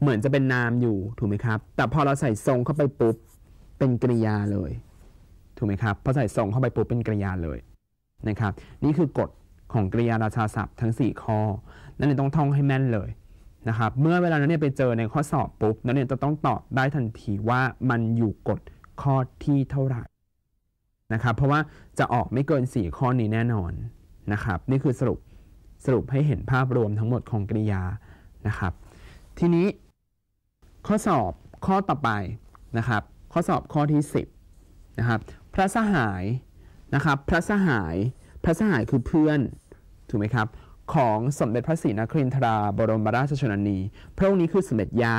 เหมือนจะเป็นนามอยู่ถูกไหมครับ แต่พอเราใส่ทรงเข้าไปปุ๊บเป็นกริยาเลย ถูกไหมครับพอใส่ทรงเข้าไปปุ๊บเป็นกริยาเลยนะครับ นี่คือกฎของกริยาราชาศัพท์ทั้ง 4ข้อนั่นเลยต้องท่องให้แม่นเลยนะครับเมื่อเวลานันเนี่ยไปเจอในข้อสอบปุ๊บนันเนี่ยจะต้องตอบได้ทันทีว่ามันอยู่กฎข้อที่เท่าไหร่นะครับ เพราะว่าจะออกไม่เกิน 4 ข้อนี้แน่นอนนะครับ นี่คือสรุปสรุปให้เห็นภาพรวมทั้งหมดของกริยานะครับ ทีนี้ข้อสอบข้อต่อไปนะครับ ข้อสอบข้อที่ 10นะครับพระสหายนะครับพระสหาย พระสหายคือเพื่อน ถูกไหมครับของสมเด็จพระศรีนครินทราบรมราชชนนีพระองค์นี้คือสมเด็จย่า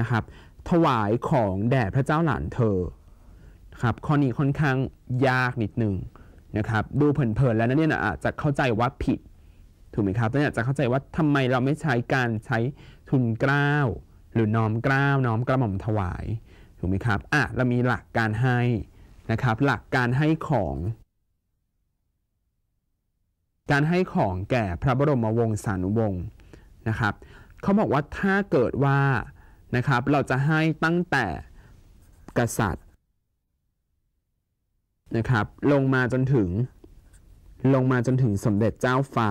นะครับ ถวายของแด่พระเจ้าหลานเธอครับข้อนี้ค่อนข้างยากนิดหนึ่งนะครับ ดูเผินๆแล้วนะเนี่ยนอาจจะเข้าใจว่าผิดถูกไหมครับตักเรียาจะเข้าใจว่าทำไมเราไม่ใช้การใช้ทุนกล้าวหรือน้อมกล้าวน้อมกระหม่อมถวายถูกไหมครับอ่ะเรามีหลักการให้นะครับ หลักการให้ของการให้ของแก่พระบรมวงศานุวงศ์นะครับเขาบอกว่าถ้าเกิดว่านะครับเราจะให้ตั้งแต่กษัตริย์นะครับลงมาจนถึง ลงมาจนถึงสมเด็จเจ้าฟ้า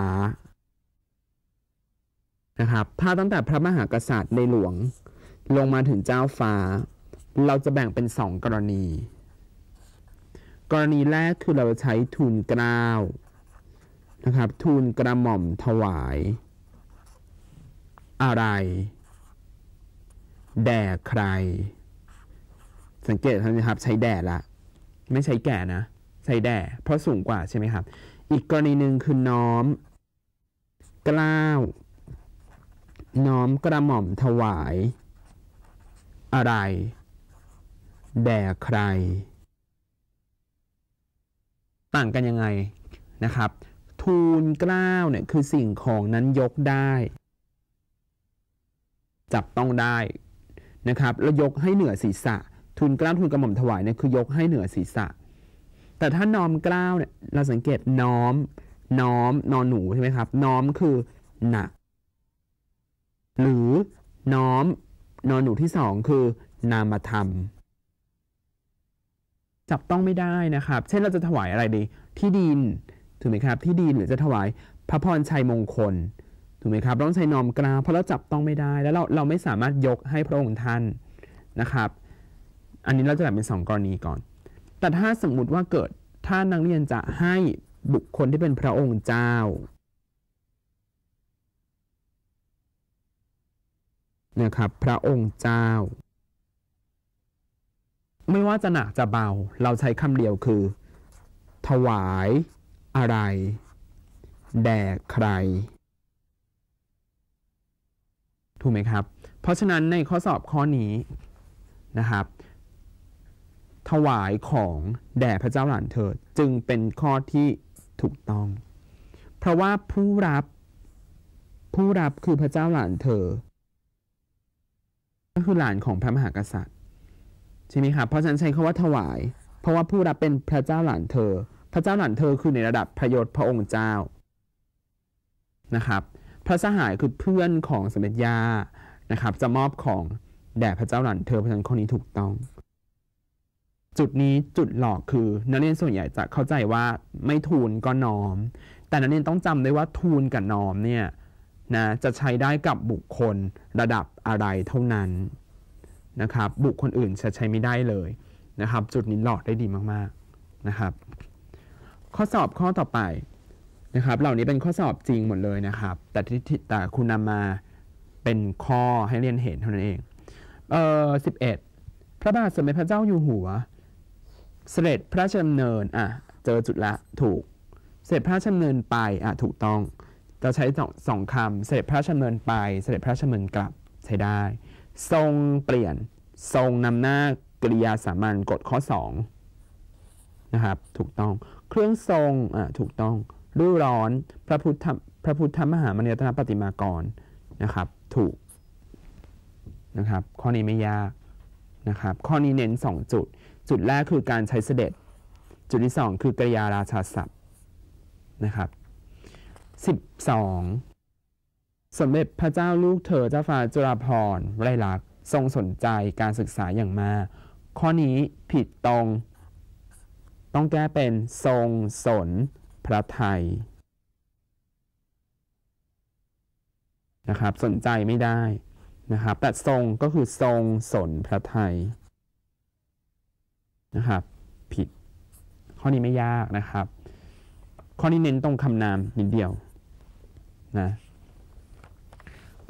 นะครับถ้าตั้งแต่พระมหากษัตริย์ในหลวง ลงมาถึงเจ้าฟ้า เราจะแบ่งเป็นสองกรณี กรณีแรกคือเราใช้ทุนกล้าวนะครับทูลกระหม่อมถวาย อะไร แด่ใคร สังเกตนะครับใช้แด่ละ ไม่ใช้แก่นะใช้แด่เพราะสูงกว่าใช่ไหมครับ อีกกรณีหนึ่งคือน้อม กล้าว น้อมกระหม่อมถวาย อะไร แด่ใคร ต่างกันยังไงนะครับทูลกล้าวเนี่ยคือสิ่งของนั้นยกได้ จับต้องได้นะครับ แล้วยกให้เหนือศีรษะทลเกล้าวทูลกระหม่อมถวายเนี่ยคือยกให้เหนือศีรษะ แต่ถ้าน้อมกล้าวเนี่ยเราสังเกตน้อมน้อมนอนหนูใช่ไหมครับ น้อมคือหนักหรือน้อมนอนหนูที่สองคือนามธรรม จับต้องไม่ได้นะครับ เช่นเราจะถวายอะไรดีที่ดินถูกไหมครับที่ดีหรือจะถวายพระพรชัยมงคลถูกไหมครับต้องใช้นอมกราเพราะเราจับต้องไม่ได้แล้วเราเราไม่สามารถยกให้พระองค์ท่านนะครับ อันนี้เราจะแบ่งเป็น 2 กรณีก่อน แต่ถ้าสมมุติว่าเกิดท่านักเรียนจะให้บุคคลที่เป็นพระองค์เจ้านะครับพระองค์เจ้า ไม่ว่าจะหนักจะเบา เราใช้คำเดียวคือ ถวายอะไร แด่ใคร ถูกไหมครับ เพราะฉะนั้นในข้อสอบข้อนี้นะครับ ถวายของแด่พระเจ้าหลานเธอ จึงเป็นข้อที่ถูกต้อง เพราะว่าผู้รับผู้รับคือพระเจ้าหลานเธอก็คือหลานของพระมหากษัตริย์ใช่ไหมครับเพราะฉะนั้นใช้คาว่าถวาย เพราะว่าผู้รับเป็นพระเจ้าหลานเธอพระเจ้าหลานเธอคือในระดับพระยศพระองค์เจ้านะครับ พระสหายคือเพื่อนของสมเด็จย่านะครับ จะมอบของแด่พระเจ้าหลานเธอเพราะฉะนั้นข้อนี้ถูกต้อง จุดนี้จุดหลอกคือนักเรียนส่วนใหญ่จะเข้าใจว่าไม่ทูลก็น้อม แต่นักเรียนต้องจำได้ว่าทูลกับน้อมเนี่ยนะจะใช้ได้กับบุคคลระดับอะไรเท่านั้นนะครับ บุคคลอื่นจะใช้ไม่ได้เลยนะครับ จุดนี้หลอกได้ดีมากๆนะครับข้อสอบข้อต่อไปนะครับ เหล่านี้เป็นข้อสอบจริงหมดเลยนะครับ แต่ที่แต่คุณนำมาเป็นข้อให้เรียนเห็นเท่านั้นเอง เออสิบเอ็ดพระบาทสมเด็จพระเจ้าอยู่หัว เสด็จพระชดำเนินอ่ะเจอจุดละถูกเสด็จพระชดำเนินไปอ่ะถูกต้องเราใช้สองคำเสด็จพระชดำเนินไป เสด็จพระชดำเนินกลับใช้ได้ ทรงเปลี่ยนทรงนำหน้ากริยาสามัญกฎข้อ2นะครับถูกต้องเครื่องทรงอ่าถูกต้อง รูร้อน พระพุทธพระพุทธมหามณีรตนปฏิมากร นะครับ ถูก นะครับ ข้อนี้ไม่ยาก นะครับ ข้อนี้เน้น 2 จุด จุดแรกคือการใช้เสด็จ จุดที่ 2 คือกริยาราชาศัพท์ นะครับ12 สมเด็จพระเจ้าลูกเธอเจ้าฟ้าจุฬาภรณ์ไลัลักษณ์ทรงสนใจการศึกษาอย่างมากข้อนี้ผิดตรงต้องแก้เป็นทรง สน พระไทยนะครับสนใจไม่ได้นะครับแต่ทรงก็คือทรง สน พระไทยนะครับผิดข้อนี้ไม่ยากนะครับข้อนี้เน้นตรงคำนามนิดเดียวนะ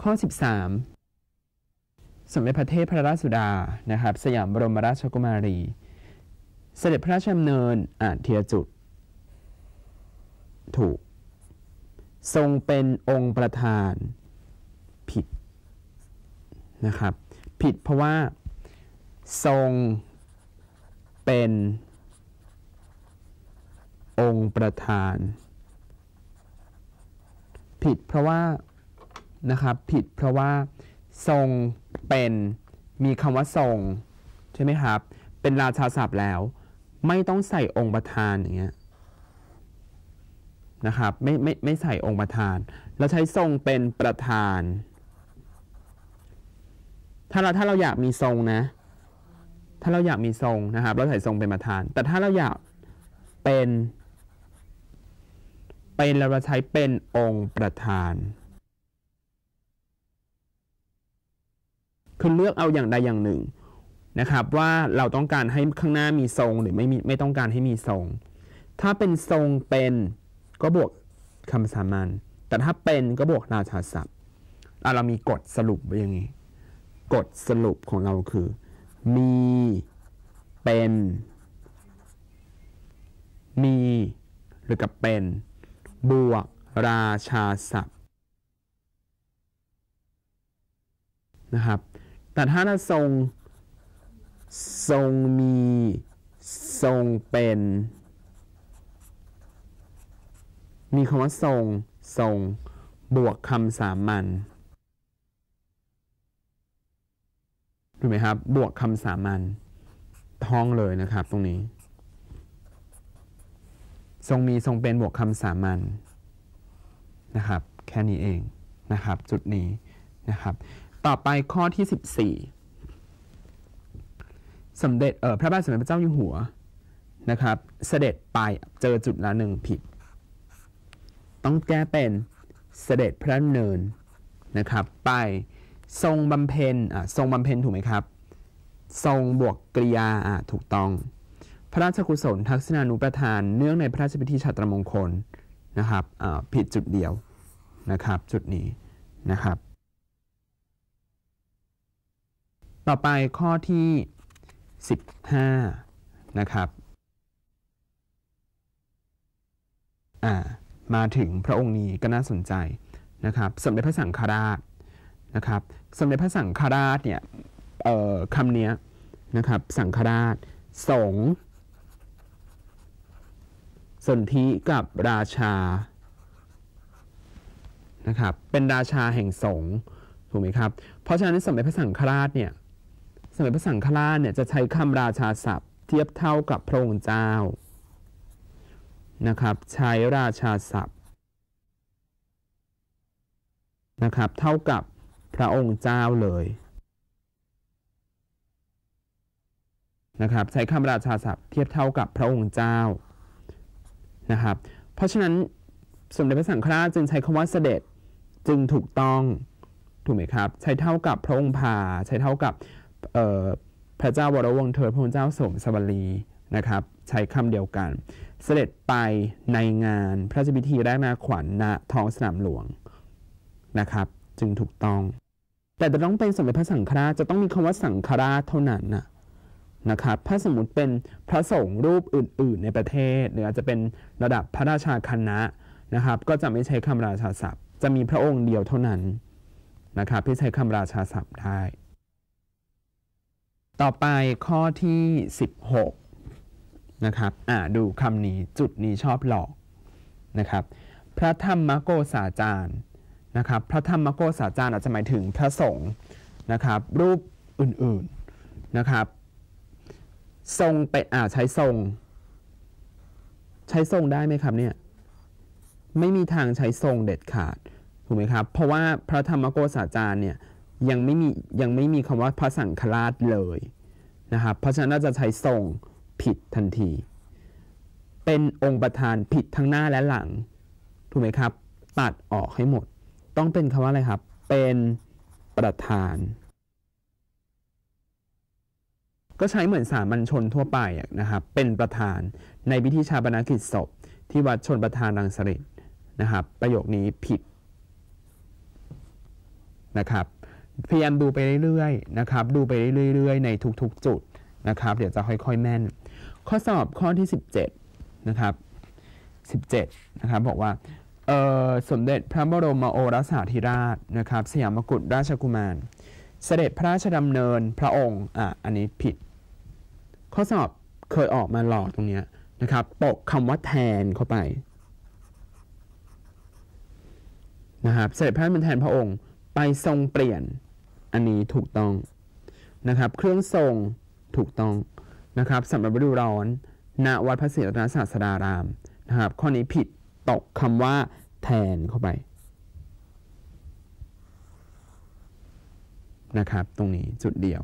ข้อ 13 สมเด็จพระเทพพระราชสุดา นะครับสยามบรมราชกุมารีเสด็จพระราชดำเนินอ่านทียจุด ถูก ทรงเป็นองค์ประธานผิดนะครับผิดเพราะว่าทรงเป็น องค์ประธาน ผิดเพราะว่านะครับผิดเพราะว่าทรงเป็นมีคำว่าทรงใช่ไหมครับ เป็นราชาศัพท์แล้วไม่ต้องใส่องค์ประธานอย่างเงี้ยนะครับไม่ไม่ไม่ใส่องค์ประธานเราใช้ทรงเป็นประธาน ถ้าเราถ้าเราอยากมีทรงนะถ้าเราอยากมีทรงนะครับเราใส่ทรงเป็นประธาน แต่ถ้าเราอยากเป็นเป็นเราใช้เป็นองค์ประธานคือเลือกเอาอย่างใดอย่างหนึ่งนะครับ ว่าเราต้องการให้ข้างหน้ามีทรงหรือไม่มีไม่ต้องการให้มีทรง ถ้าเป็นทรงเป็น ก็บวกคำสามัญแต่ถ้าเป็นก็บวกราชาศัพท์เรามีกฎสรุปไว้ยังไงกฎสรุปของเราคือมีเป็นมี หรือกับเป็น บวกราชาศัพท์นะครับ แต่ถ้าเราทรงทรงมีทรงเป็น มีคำว่าทรงทรงบวกคำสามัญถูกไหมครับ บวกคำสามัญท้องเลยนะครับตรงนี้ ทรงมีทรงเป็นบวกคำสามัญนะครับ แค่นี้เองนะครับ จุดนี้นะครับ ต่อไปข้อที่14สมเด็จพระบาทสมเด็จพระเจ้าอยู่หัว นะครับ เสด็จไปเจอจุดละหนึ่งผิด ต้องแก้เป็น เสด็จพระเนินนะครับ ไป ทรงบำเพ็ญอ่ะทรงบำเพ็ญถูกไหมครับ ทรงบวกกริยา อ่ะถูกต้อง พระราชกุศลทักษณานุประทาน เนื่องในพระราชพิธีชาตรมงคล นะครับอ่าผิดจุดเดียว นะครับ จุดนี้ นะครับ ต่อไปข้อที่15 นะครับ มาถึงพระองค์นี้ก็น่าสนใจนะครับสมเด็จพระสังฆราชนะครับสมเด็จพระสังฆราชเนี่ยคำนี้นะครับสังฆราชสงสนธิกับราชานะครับเป็นราชาแห่งสงถูกไหมครับ เพราะฉะนั้นสมเด็จพระสังฆราชเนี่ยสมัยพระสังฆราชเนี่ยจะใช้คำราชาศัพท์เทียบเท่ากับพระองค์เจ้านะครับใช้ราชาศัพท์นะครับเท่ากับพระองค์เจ้าเลยนะครับใช้คำราชาศัพท์เทียบเท่ากับพระองค์เจ้านะครับเพราะฉะนั้นสมเด็จพระสังฆราชจึงใช้คำว่าเสด็จจึงถูกต้องถูกไหมครับใช้เท่ากับพระองค์พาใช้เท่ากับพระเจ้าวรวงเธอพระเจ้าสมสวรีนะครับใช้คำเดียวกัน เสด็จไปในงานพระราชพิธีแรกนาขวัญณท้องสนามหลวงนะครับจึงถูกต้อง แต่จะต้องเป็นสมเด็จพระสังฆราชจะต้องมีคำว่าสังฆราชเท่านั้นนะนะครับถ้าสมมติเป็นพระสงฆ์รูปอื่นๆในประเทศหรืออาจจะเป็นระดับพระราชาคณะนะครับก็จะไม่ใช้คำราชาศัพท์ จะมีพระองค์เดียวเท่านั้นนะครับที่ใช้คำราชาศัพท์ได้ต่อไปข้อที่ 16นะครับอ่าดูคำนี้จุดนี้ชอบหลอกนะครับพระธรรมโกษาจารย์นะครับพระธรรมโกษาจารย์อาจจะหมายถึงพระสงฆ์นะครับรูปอื่นๆนะครับทรงเป็นอ่าใช้ทรง ใช้ทรงได้ไหมครับเนี่ยไม่มีทางใช้ทรงเด็ดขาดถูกไหมครับ เพราะว่าพระธรรมโกษาจารย์เนี่ยยังไม่มียังไม่มีคำว่าพระสังฆราชเลยนะครับเพราะฉะนั้นจะใช้ทรงผิดทันที เป็นองค์ประธานผิดทั้งหน้าและหลัง ถูกไหมครับ ตัดออกให้หมด ต้องเป็นคำว่าอะไรครับ เป็นประธาน ก็ใช้เหมือนสามัญชนทั่วไปนะครับ เป็นประธานในพิธีชาปนกิจศพที่วัดชนประธานรังสฤษนะครับ ประโยคนี้ผิดนะครับพยายามดูไปเรื่อยๆนะครับดูไปเรื่อยๆ ในทุกๆจุดนะครับเดี๋ยวจะค่อยๆ แม่น ข้อสอบข้อที่ 17นะครับ17นะครับบอกว่าสมเด็จพระบรมโอรสาธิราชนะครับสยามกุฎราชกุมาร เสด็จพระราชดำเนินพระองค์อ่ะอันนี้ผิด ข้อสอบเคยออกมาหลอกตรงเนี้ยนะครับตกคำว่าแทนเข้าไปนะครับเสด็จพระมันแทนพระองค์ไปทรงเปลี่ยน อันนี้ถูกต้องนะครับเครื่องทรงถูกต้องนะครับสำหรับฤดูร้อนณวัดพระศรีรัตนศาสดารามนะครับ ข้อนี้ผิด ตกคำว่า แทนเข้าไปนะครับตรงนี้จุดเดียว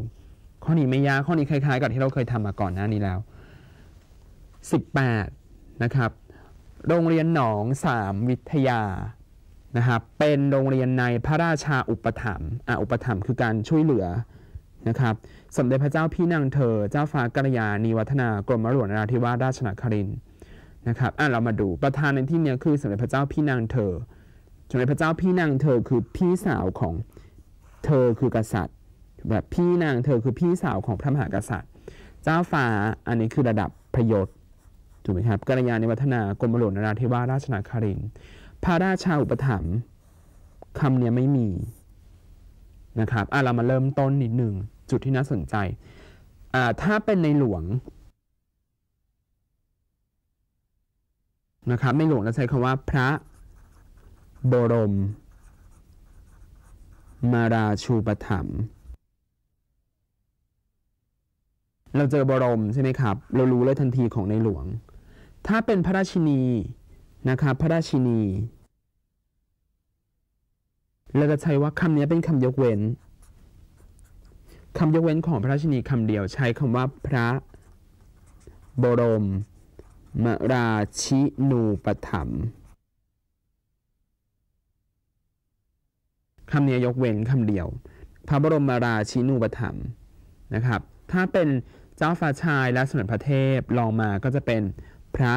ข้อนี้ไม่ยากข้อนี้คล้ายๆ กับที่เราเคยทำมาก่อนหน้านี้แล้ว 18นะครับโรงเรียนหนองสามวิทยาะครับเป็นโรงเรียนในพระราชาอุปถัมภ์อุปถัมภ์คือการช่วยเหลือนะครับ สมเด็จพระเจ้าพี่นางเธอ เจ้าฟ้ากัลยาณีวัฒนากรมหลวงนราธิวาสราชนครินนะครับ อ่ะเรามาดูประธานในที่นี้คือสมเด็จพระเจ้าพี่นางเธอ สมเด็จพระเจ้าพี่นางเธอคือพี่สาวของเธอคือกษัตริย์ แบบพี่นางเธอคือพี่สาวของพระมหากษัตริย์ เจ้าฟ้าอันนี้คือระดับพยศถูกไหมครับกัลยาณีวัฒนากรมหลวงนราธิวาสราชนครินทพระราชาอุปถัมภ์คำนี้ไม่มีนะครับอ่ะเรามาเริ่มต้นนิดหนึ่งจุดที่น่าสนใจอ่าถ้าเป็นในหลวงนะครับในหลวงเราใช้คำว่าพระบรมมาราชูปถัมภ์เราเจอบรมใช่ไหมครับ เรารู้เลยทันทีของในหลวง ถ้าเป็นพระราชินีนะครับพระราชินี เราจะใช้ว่าคำนี้เป็นคำยกเว้นคำยกเว้นของพระราชินีคำเดียวใช้คำว่าพระบรมมราชินูปถัมคำนี้ยกเว้นคำเดียว พระบรมมราชินูปถัมนะครับ ถ้าเป็นเจ้าฟ้าชายและสมเด็จพระเทพลองมาก็จะเป็นพระ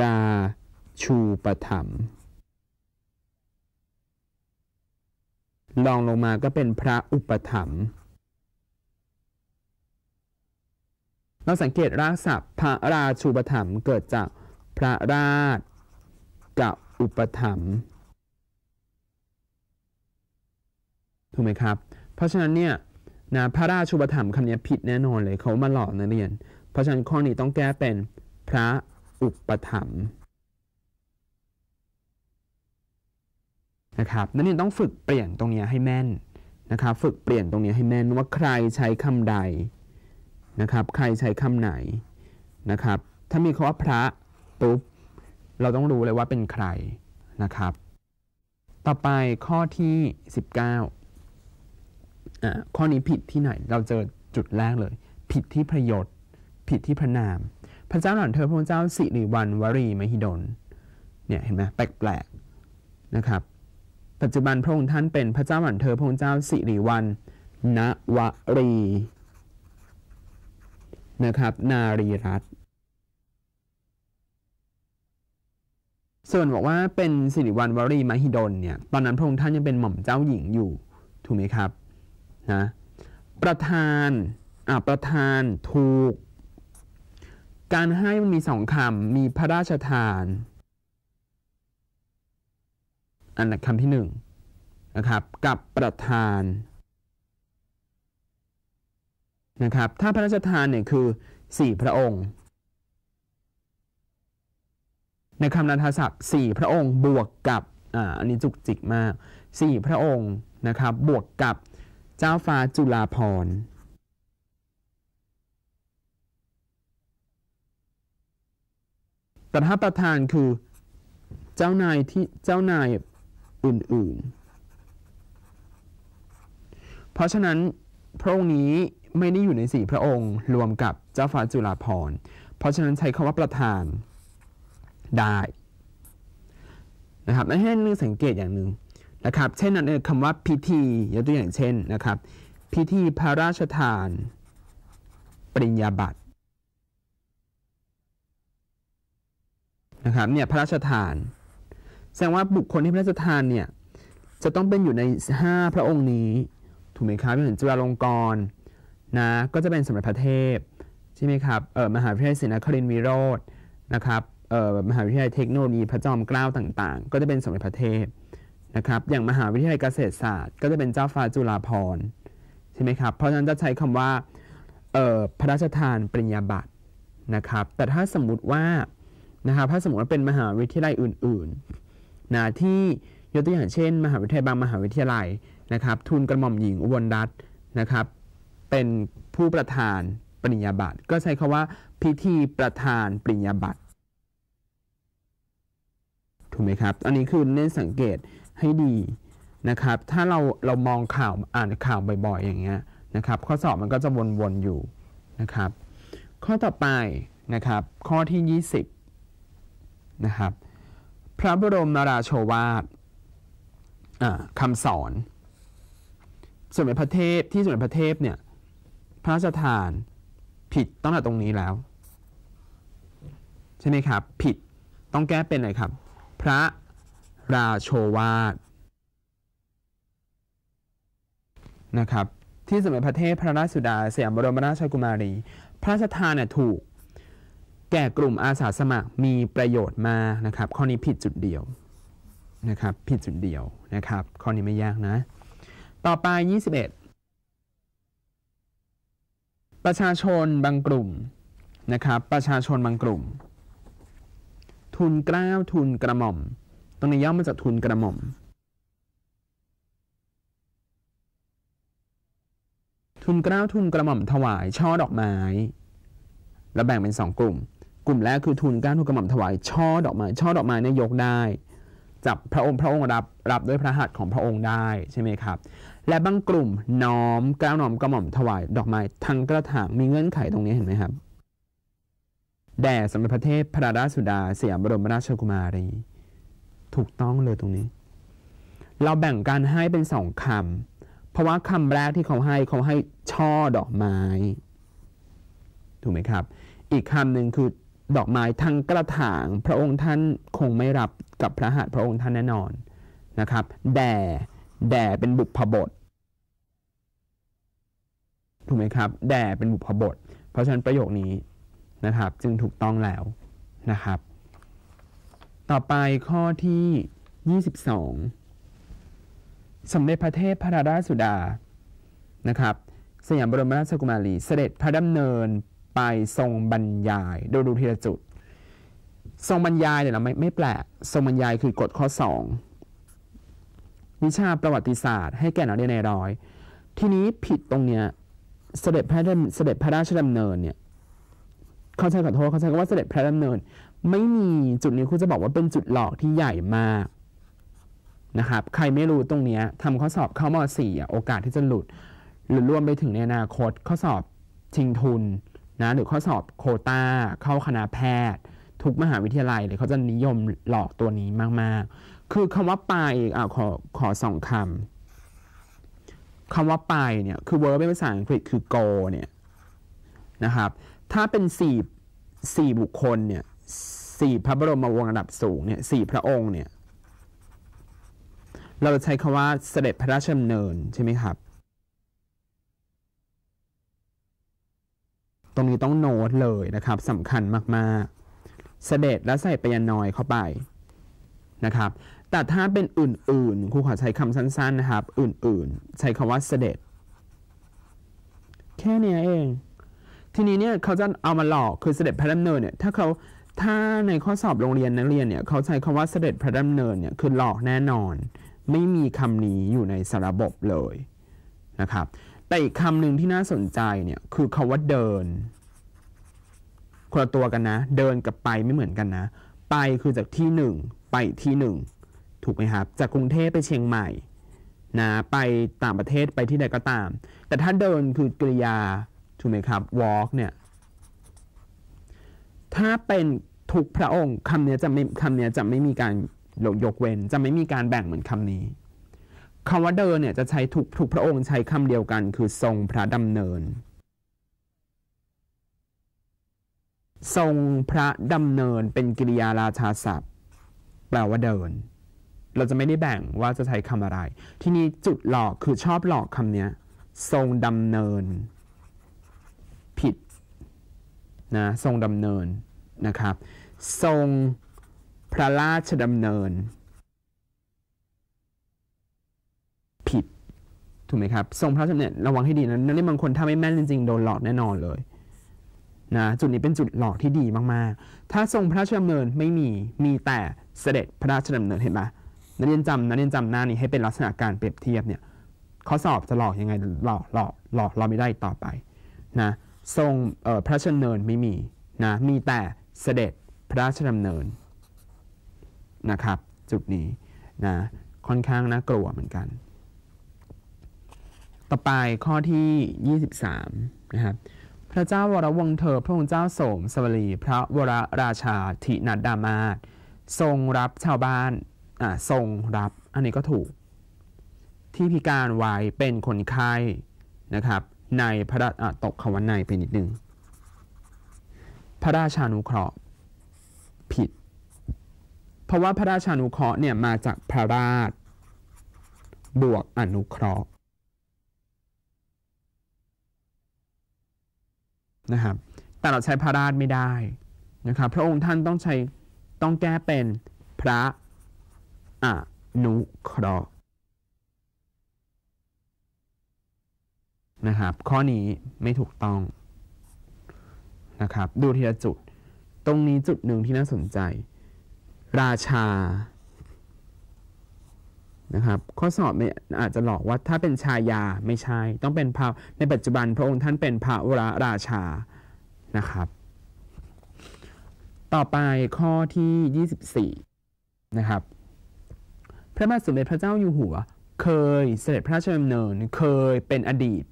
ดาชูปถัมลองลงมาก็เป็นพระอุปถัมเราสังเกตรากศัพท์พระราชูปถัมเกิดจากพระราชกับอุปถัมถูกไหมครับเพราะฉะนั้นเนี่ยนะพระราชูปถัมคำนี้ผิดแน่นอนเลยเขามาหลอกนักเรียนเพราะฉะนั้นข้อนี้ต้องแก้เป็นพระอุปถัมภ์นะครับนั่นเองต้องฝึกเปลี่ยนตรงนี้ให้แม่นนะครับ ฝึกเปลี่ยนตรงนี้ให้แม่นว่าใครใช้คำใดนะครับ ใครใช้คำไหนนะครับ ถ้ามีคำว่าพระปุ๊บ เราต้องรู้เลยว่าเป็นใครนะครับ ต่อไปข้อที่ 19อ่าข้อนี้ผิดที่ไหน เราเจอจุดแรกเลย ผิดที่ประโยชน์ ผิดที่พระนามพระเจ้าหล่อนเธอพระเจ้าสิริวันวรีมหิดลเนี่ย เห็นไหมแปลกๆนะครับ ปัจจุบันพระองค์ท่านเป็นพระเจ้าหล่อนเธอพระเจ้าสิริวันนวรีนะครับนารีรัตส่วนบอกว่าเป็นสิริวันวรีมหิดลเนี่ย ตอนนั้นพระองค์ท่าน ยังเป็นหม่อมเจ้าหญิงอยู่ถูกไหมครับนะประธาน อ่าประธานถูกการให้มันมีสองคำ มีพระราชทาน อันนั้นคำที่หนึ่งนะครับ กับประทานนะครับ ถ้าพระราชทานเนี่ยคือสี่พระองค์ ในคำนันทศัพท์สี่พระองค์บวกกับอ่าอันนี้จุกจิกมากสี่พระองค์นะครับบวกกับเจ้าฟ้าจุฬาภรณ์แต่ถ้าประธานคือเจ้านายที่เจ้านายอื่นๆ เพราะฉะนั้นพระองค์นี้ไม่ได้อยู่ในสี่พระองค์รวมกับเจ้าฟ้าจุฬาภรณ์ เพราะฉะนั้นใช้คาว่าประธานได้นะครับและให้นึกสังเกตอย่างหนึ่งนะครับเช่นนั้นคำว่าพิธียกตัวอย่างเช่นนะครับพิธีพระราชทานปริญญาบัตรนะครับเนี่ยพระราชทาน แสดงว่าบุคคลที่พระราชทานเนี่ยจะต้องเป็นอยู่ใน 5 พระองค์นี้ ถูกไหมครับอย่างจุฬาลงกรณ์นะก็จะเป็นสมเด็จพระเทพใช่ไหมครับเออมหาวิทยาลัยศรีนครินทรวิโรจน์นะครับเออมหาวิทยาลัยเทคโนโลยีพระจอมเกล้าต่างๆ ก็จะเป็นสมเด็จพระเทพนะครับอย่างมหาวิทยาลัยเกษตรศาสตร์ก็จะเป็นเจ้าฟ้าจุฬาภรณ์ใช่ไหมครับเพราะฉะนั้นจะใช้คำว่าพระราชทานปริญญาบัตรนะครับ แต่ถ้าสมมติว่านะครับถ้าสมมติว่าเป็นมหาวิทยาลัยอื่นๆนะ ที่ ยกตัวอย่างเช่น มหาวิทยาลัยบางมหาวิทยาลัยนะครับ ทุนกระหม่อมหญิง อุบลรัตน์นะครับ เป็นผู้ประธานปริญญาบัตร ก็ใช้คาว่าพิธีประธานปริญญาบัตรถูกไหมครับ อันนี้คือ เน้นสังเกตให้ดีนะครับ ถ้าเราเรามองข่าวอ่านข่าวบ่อยๆ อย่างเงี้ยนะครับ ข้อสอบมันก็จะวนๆอยู่นะครับ ข้อต่อไปนะครับ ข้อที่ 20นะครับ พระบรมนาราโชวาทคำสอน สมเด็จพระเทพที่สมเด็จพระเทพเนี่ย พระราชทานผิดตั้งแต่ตรงนี้แล้วใช่ไหมครับ ผิดต้องแก้เป็นอะไรครับ พระราโชวาทนะครับที่สมเด็จพระเทพพระราชสุดาสยามบรมราชกุมารี พระราชทานเนี่ยถูกแก่กลุ่มอาสาสมัครมีประโยชน์มานะครับข้อนี้ผิดจุดเดียวนะครับผิดจุดเดียวนะครับข้อนี้ไม่ยากนะต่อไป 21 ประชาชนบางกลุ่มนะครับประชาชนบางกลุ่ม ทุนกล้าวทุนกระหม่อมตรงนี้ย่อมาจากทุนกระหม่อมทุนกล้าวทุนกระหม่อมถวายช่อดอกไม้ แล้วแบ่งเป็นสองกลุ่มกลุ่มแรกคือทุนก้าทุลกระหม่อมถวายช่อดอกไม้ช่อดอกไม้เนี่ยยกได้จับพระองค์พระองค์ รับรับด้วยพระหัตถ์ของพระองค์ได้ใช่ไหมครับ และบางกลุ่มน้อมก้าวน้อมกระหม่อมถวายดอกไม้ทั้งกระถางมีเงื่อนไขตรงนี้เห็นไหมครับแด่สมเด็จพระเทพพระราชสุดาสยามบรมราชกุมารี ถูกต้องเลยตรงนี้ เราแบ่งการให้เป็นสองคำเพราะว่าคำแรกที่เขาให้เขาให้ช่อดอกไม้ถูกไหมครับอีกคำหนึ่งคือดอกไม้ทั้งกระถาง พระองค์ท่านคงไม่รับกับพระหัตถ์พระองค์ท่านแน่นอนนะครับแด่แด่เป็นบุพบท ถูกไหมครับแด่เป็นบุพบท เพราะฉะนั้นประโยคนี้นะครับจึงถูกต้องแล้วนะครับ ต่อไปข้อที่ 22 สมเด็จพระเทพพระราชสุดานะครับสยามบรมราชกุมารี เสด็จพระดำเนินไปทรงบรรยายดูดูทีละจุด ทรงบรรยายเนี่ยเราไม่ไม่แปลกทรงบรรยายคือกฎข้อ2วิชาประวัติศาสตร์ ให้แก่นักเรียนในร้อยทีนี้ผิดตรงเนี้ยเสด็จพระเสด็จพระราชดำเนินเนี่ย เขาใช้ขอโทษเขาใช้คำว่าเสด็จพระดำเนิน ไม่มีจุดนี้คุณจะบอกว่าเป็นจุดหลอกที่ใหญ่มากนะครับ ใครไม่รู้ตรงนี้ทำข้อสอบเข้ามสี่โอกาสที่จะหลุดหรือรวมไปถึงในอนาคตข้อสอบชิงทุนนะหรือข้อสอบโคตาเข้าคณะแพทย์ ทุกมหาวิทยาลัยเลยเขาจะนิยมหลอกตัวนี้มากๆ คือคำว่าไปอ่ะขอขอสองคำคำว่าไปเนี่ย คือ verb เป็นภาษาอังกฤษคือ go เนี่ยนะครับ ถ้าเป็นสี่สี่บุคคลเนี่ยสี่พระบรมวงศ์ระดับสูงเนี่ยสี่พระองค์เนี่ย เราจะใช้คำว่าเสด็จพระราชดำเนินใช่ไหมครับตรงนี้ต้องโน้ตเลยนะครับสำคัญมากๆ เสด็จและใส่ปยานอยเข้าไปนะครับ แต่ถ้าเป็นอื่นๆ ครูขอใช้คำสั้นๆนะครับ อื่นๆ ใช้คำว่าเสด็จ แค่นี้เอง ทีนี้เนี่ยเขาจะเอามาหลอกคือเสด็จพระดำเนินเนี่ยถ้าเขาถ้าในข้อสอบโรงเรียนนักเรียนเนี่ยเขาใช้คำว่าเสด็จพระดำเนินเนี่ยคือหลอกแน่นอน ไม่มีคำนี้อยู่ในสารบบเลยนะครับแต่อีกคำหนึ่งที่น่าสนใจเนี่ยคือคาว่าเดินคนละตัวกันนะเดินกับไปไม่เหมือนกันนะไปคือจากที่หนึ่งไปที่หนึ่งถูกไหมครับจากกรุงเทพไปเชียงใหม่นะไปต่างประเทศไปที่ใดก็ตาม แต่ถ้าเดินคือกริยาถูกไหมครับ walk เนี่ยถ้าเป็นทุกพระองค์คำนี้จะไม่คำนี้จะไม่มีการยกเว้น จะไม่มีการแบ่งเหมือนคำนี้คำว่าเดินเนี่ยจะใช้ถูกถูกพระองค์ใช้คำเดียวกัน คือทรงพระดำเนิน ทรงพระดำเนินเป็นกิริยาราชาศัพท์ แปลว่าเดิน เราจะไม่ได้แบ่งว่าจะใช้คำอะไร ที่นี้จุดหลอกคือชอบหลอกคำนี้ทรงดำเนิน ผิดนะทรงดำเนินนะครับ ทรงพระราชดำเนินถูกไหมครับทรงพระจำเนี่ยระวังให้ดีนะนักเรียนบางคนถ้าไม่แม่นจริงๆโดนหลอกแน่นอนเลยนะจุดนี้เป็นจุดหลอกที่ดีมาก ๆ ถ้าทรงพระราชดำเนินไม่มี มีแต่เสด็จพระราชดำเนินเห็นไหมนักเรียนจำนักเรียนจำหน้านี้ให้เป็นลักษณะการเปรียบเทียบเนี่ยข้อสอบจะหลอกยังไงหลอกหลอกหลอกเราไม่ได้ต่อไปนะทรงพระราชดำเนินไม่มีนะมีแต่เสด็จพระราชดำเนินนะครับจุดนี้นะค่อนข้างน่ากลัวเหมือนกันต่อไปข้อที่ 23นะครับ พระเจ้าวรวงเธอพระองค์เจ้าโสมสวรีพระวรราชาธินัดดามาทรงรับชาวบ้านอ่าทรงรับ อันนี้ก็ถูก ที่พิการไว้เป็นคนไข้นะครับในพระะตกขวัญในไปนิดนึง พระราชานุเคราะห์ผิด เพราะว่าพระราชานุเคราะห์เนี่ยมาจากพระราชบวกอนุเคราะห์นะครับ แต่เราใช้พระราชไม่ได้นะครับพระองค์ท่านต้องใช้ต้องแก้เป็นพระอนุเคราะห์นะครับ ข้อนี้ไม่ถูกต้อง นะครับ ดูทีละจุดตรงนี้จุดหนึ่งที่น่าสนใจ ราชานะครับข้อสอบอาจจะหลอกว่าถ้าเป็นชายาไม่ใช่ต้องเป็นพระในปัจจุบันพระองค์ท่านเป็นพระวรราชานะครับ ต่อไปข้อที่24นะครับพระบาทสมเด็จพระเจ้าอยู่หัวเคยเสด็จพระราชดำเนินเคยเป็นอดีต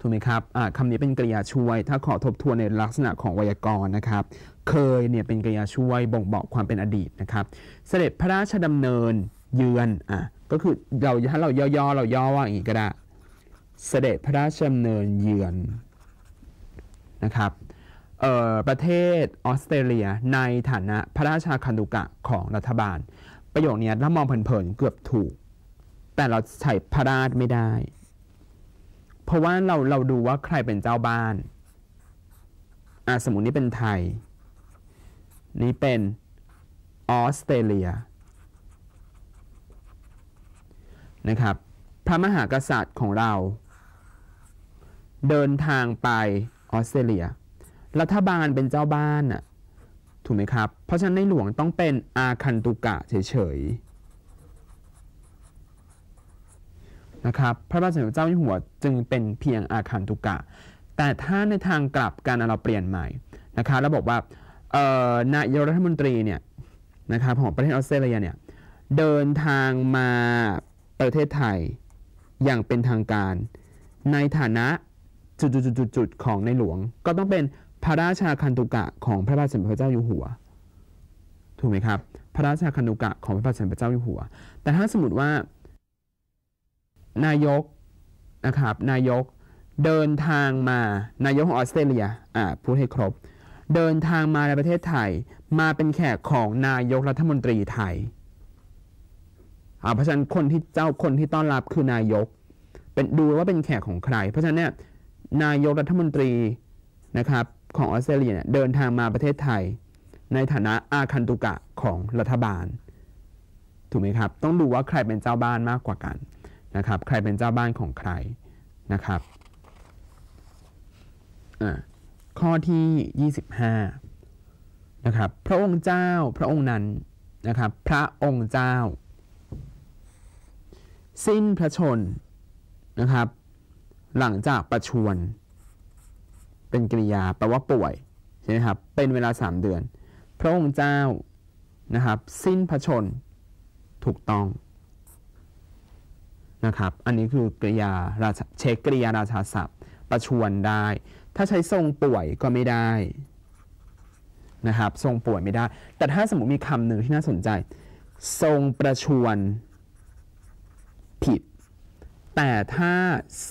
ถูกไหมครับคำนี้เป็นกริยาช่วย ถ้าขอทบทวนในลักษณะของไวยากรณ์นะครับ เคยเนี่ยเป็นกริยาช่วยบ่งบอกความเป็นอดีตนะครับเสด็จพระราชดำเนินเยือน อ่ะ ก็คือเราถ้าเราย่อๆ เราย่อว่าอย่างนี้ก็ได้ เสด็จพระราชดำเนินเยือน นะครับ เออ่ประเทศออสเตรเลียในฐานะพระราชาคันดุกะของรัฐบาล ประโยคนี้ถ้ามองเผินๆเกือบถูก แต่เราใช้พระราชไม่ได้ เพราะว่าเราเราดูว่าใครเป็นเจ้าบ้านอาสมมตินี้เป็นไทย นี่เป็นออสเตรเลียนะครับ พระมหากษัตริย์ของเราเดินทางไปออสเตรเลีย รัฐบาลเป็นเจ้าบ้านน่ะถูกไหมครับเพราะฉะนั้นในหลวงต้องเป็นอาคันตุกะเฉยๆนะครับพระบาทสมเด็จเจ้าอยู่หัวจึงเป็นเพียงอาคันตุกะ แต่ถ้าในทางกลับกันเราเปลี่ยนใหม่นะคะเราบอกว่านายรัฐมนตรีเนี่ยนะครับของประเทศออสเตรเลียเนี่ยเดินทางมาประเทศไทยอย่างเป็นทางการในฐานะจุดๆๆของในหลวง ก็ต้องเป็นพระราชาคันตุกะของพระบาทสมเด็จพระเจ้าอยู่หัวถูกไหมครับพระราชาคันตุกะของพระบาทสมเด็จพระเจ้าอยู่หัว แต่ถ้าสมมติว่านายก นะครับนายกเดินทางมานายกของออสเตรเลียอ่าพูดให้ครบ เดินทางมาในประเทศไทยมาเป็นแขกของนายกรัฐมนตรีไทยเพราะฉะนั้นคนที่เจ้าคนที่ต้อนรับคือนายกเป็นดูว่าเป็นแขกของใคร เพราะฉะนั้นเนี่ยนายกรัฐมนตรีนะครับของออสเตรเลียเนี่ยเดินทางมาประเทศไทย ในฐานะอาคันตุกะของรัฐบาลถูกไหมครับต้องดูว่าใครเป็นเจ้าบ้านมากกว่ากันนะครับใครเป็นเจ้าบ้านของใครนะครับข้อที่ 25นะครับพระองค์เจ้าพระองค์นั้นนะครับพระองค์เจ้าสิ้นพระชนนะครับ หลังจากประชวน เป็นกริยาแปลว่าป่วยใช่ไหมครับเป็นเวลาสามเดือน พระองค์เจ้านะครับสิ้นพระชนถูกต้องนะครับอันนี้คือกริยาราชเช็คกริยาราชาศัพท์ ประชวนได้ ถ้าใช้ทรงป่วยก็ไม่ได้นะครับทรงป่วยไม่ได้ แต่ถ้าสมมติมีคำหนึ่งที่น่าสนใจ ทรงประชวนผิดแต่ถ้า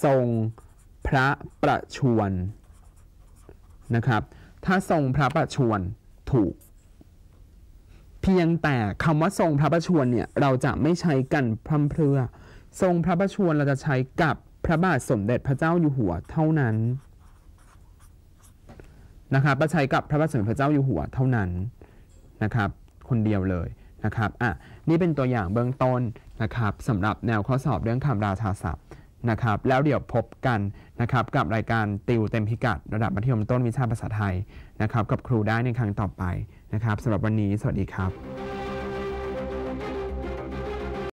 ทรง พระประชวนนะครับถ้าทรงพระประชวนถูก เพียงแต่คำว่าทรงพระประชวนเนี่ยเราจะไม่ใช้กันพร่ำเพรื่อทรงพระประชวนเราจะใช้กับพระบาทสมเด็จพระเจ้าอยู่หัวเท่านั้นนะครับประชัยกับพระบาทสมเด็จพระเจ้าอยู่หัวเท่านั้นนะครับคนเดียวเลยนะครับอ่ะนี่เป็นตัวอย่างเบื้องต้นนะครับสำหรับแนวข้อสอบเรื่องคำราชาศัพท์นะครับ แล้วเดี๋ยวพบกันนะครับ กับรายการติวเต็มพิกัด ระดับมัธยมต้นวิชาภาษาไทยนะครับ กับครูได้ในครั้งต่อไปนะครับสำหรับวันนี้สวัสดีครับ